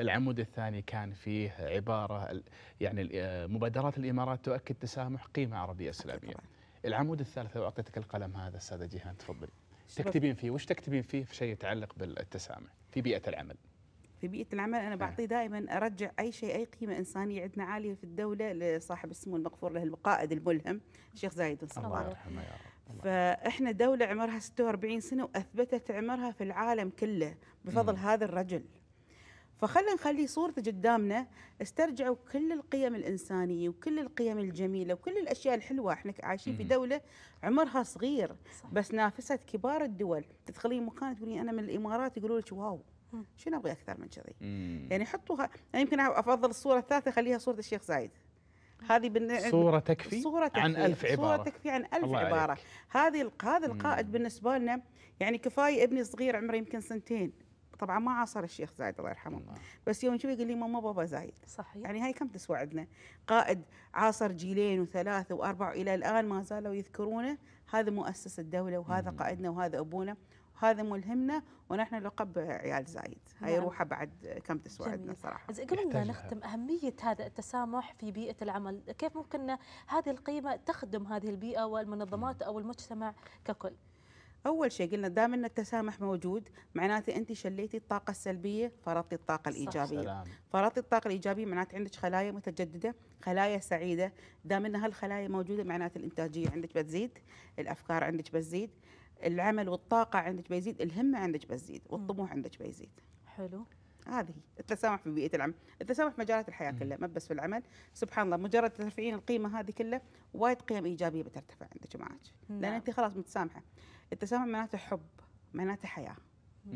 B: العمود الثاني كان فيه عبارة يعني آه، مبادرات الإمارات تؤكد تسامح قيمة عربية إسلامية طبعا. العمود الثالث لو اعطيتك القلم هذا استاذه جيهان تفضلي تكتبين فيه وش تكتبين فيه في شيء يتعلق بالتسامح في بيئه العمل
E: في بيئه العمل انا نعم. بعطيه دائما ارجع اي شيء اي قيمه انسانيه عندنا عاليه في الدوله لصاحب السمو المغفور له القائد الملهم الشيخ زايد بن صالح الله يرحمه يا رب فاحنا دوله عمرها 46 سنه واثبتت عمرها في العالم كله بفضل م. هذا الرجل فخلنا نخلي صورته قدامنا استرجعوا كل القيم الإنسانية وكل القيم الجميلة وكل الأشياء الحلوة احنا عايشين في دولة عمرها صغير بس نافست كبار الدول تدخلين مكان تقولين أنا من الإمارات يقولوا لك واو شنو أبغي أكثر من كذي يعني حطوها أنا يعني يمكن أفضل الصورة الثالثة خليها صورة الشيخ زايد هذه بن... صورة تكفي صورة تكفي عن ألف عبارة صورة تكفي عن ألف عبارة هذه هذا القائد بالنسبة لنا يعني كفاية ابني صغير عمره يمكن سنتين طبعا ما عاصر الشيخ زايد الله يرحمه الله. نعم. بس يوم شوي يقول لي ماما بابا زايد صحيح يعني هاي كم تسوى عندنا قائد عاصر جيلين وثلاثة وأربعة إلى الآن ما زالوا يذكرونه هذا مؤسس الدولة وهذا مم. نعم. قائدنا وهذا أبونا هذا ملهمنا ونحن لقب عيال زايد هاي نعم. روحه بعد كم تسوى عندنا صراحه قبل لا نختم
A: اهميه هذا التسامح في بيئه العمل كيف ممكن هذه القيمه تخدم هذه البيئه والمنظمات او المجتمع
E: ككل اول شيء قلنا دام ان التسامح موجود معناته انت شليتي الطاقه السلبيه فرضتي الطاقه الايجابيه فرضتي الطاقه الايجابيه معناته عندك خلايا متجدده خلايا سعيده دام ان هالخلايا موجوده معناته الانتاجيه عندك بتزيد الافكار عندك بتزيد العمل والطاقه عندك بيزيد الهمه عندك بتزيد والطموح عندك بيزيد حلو هذه التسامح في بيئه العمل، التسامح في مجالات الحياه كلها ما بس في العمل، سبحان الله مجرد ترفعين القيمه هذه كلها وايد قيم ايجابيه بترتفع عندك معك، نعم. لان انت خلاص متسامحه. التسامح معناته حب معناته حياه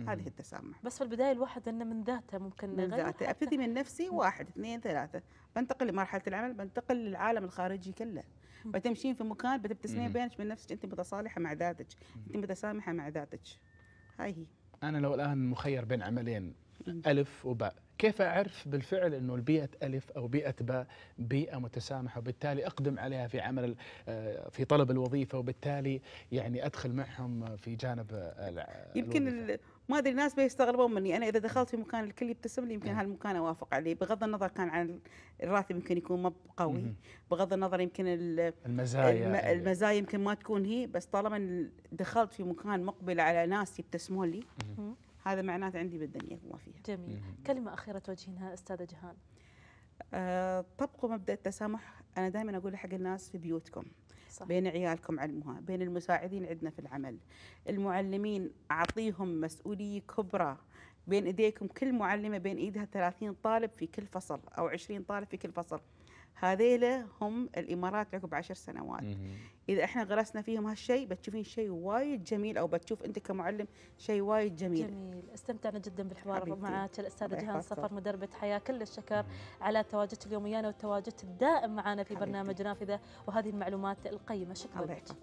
E: هذه التسامح بس في البدايه الواحد انه من ذاته ممكن من ذاته ابتدي من نفسي واحد اثنين ثلاثه بنتقل لمرحله العمل بنتقل للعالم الخارجي كله بتمشين في مكان بتبتسمين بينك من نفسك انت متصالحه مع ذاتك انت متسامحه مع ذاتك هاي هي
B: انا لو الان مخير بين عملين الف وباء كيف أعرف بالفعل أنه البيئة ألف أو بيئة باء بيئة متسامحة وبالتالي أقدم عليها في عمل آه، في طلب الوظيفة وبالتالي يعني أدخل معهم
E: في جانب آه، يمكن ما ادري الناس بيستغربون مني انا اذا دخلت في مكان الكل يبتسم لي يمكن إيه. هالمكان اوافق عليه بغض النظر كان عن الراتب يمكن يكون ما قوي بغض النظر يمكن المزايا الم... إيه. المزايا يمكن ما تكون هي بس طالما دخلت في مكان مقبل على ناس يبتسمون لي هذا معناته عندي بالدنيا وما فيها جميل كلمة أخيرة توجهينها أستاذة جهان أه طبقوا مبدا التسامح انا دائما اقول حق الناس في بيوتكم صح. بين عيالكم علموها بين المساعدين عندنا في العمل المعلمين اعطيهم مسؤوليه كبرى بين ايديكم كل معلمه بين ايدها 30 طالب في كل فصل او 20 طالب في كل فصل هذيلا هم الامارات عقب عشر سنوات اذا احنا غرسنا فيهم هالشيء بتشوفين شيء وايد جميل او بتشوف انت كمعلم شيء وايد جميل جميل استمتعنا جدا بالحوار معك
A: الاستاذه جهان صفر مدربه حياه كل الشكر على تواجدك ويانا وتواجدك الدائم معنا في برنامج نافذه وهذه المعلومات القيمه شكرا لك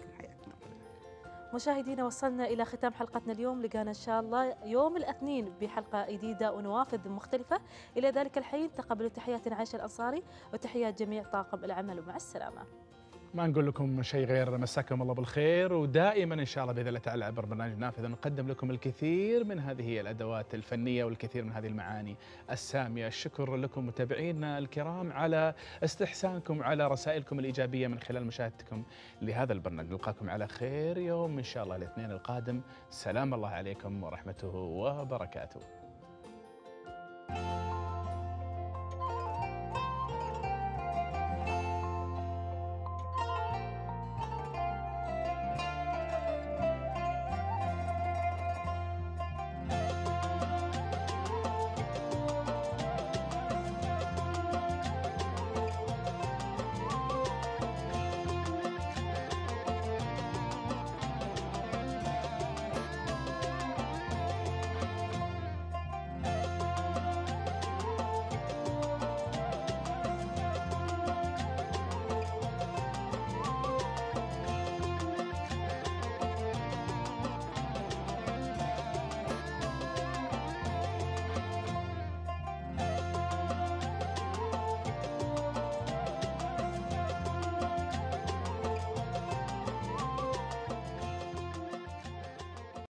A: مشاهدينا وصلنا إلى ختام حلقتنا اليوم لقانا إن شاء الله يوم الاثنين بحلقة جديدة ونوافذ مختلفة إلى ذلك الحين تقبلوا تحيات عائشة الأنصاري وتحيات جميع طاقم العمل ومع السلامة
B: ما نقول لكم شيء غير مساكم الله بالخير ودائما ان شاء الله باذن الله تعالى عبر برنامج نافذه نقدم لكم الكثير من هذه الادوات الفنيه والكثير من هذه المعاني الساميه، الشكر لكم متابعينا الكرام على استحسانكم على رسائلكم الايجابيه من خلال مشاهدتكم لهذا البرنامج، نلقاكم على خير يوم ان شاء الله الاثنين القادم، سلام الله عليكم ورحمته وبركاته.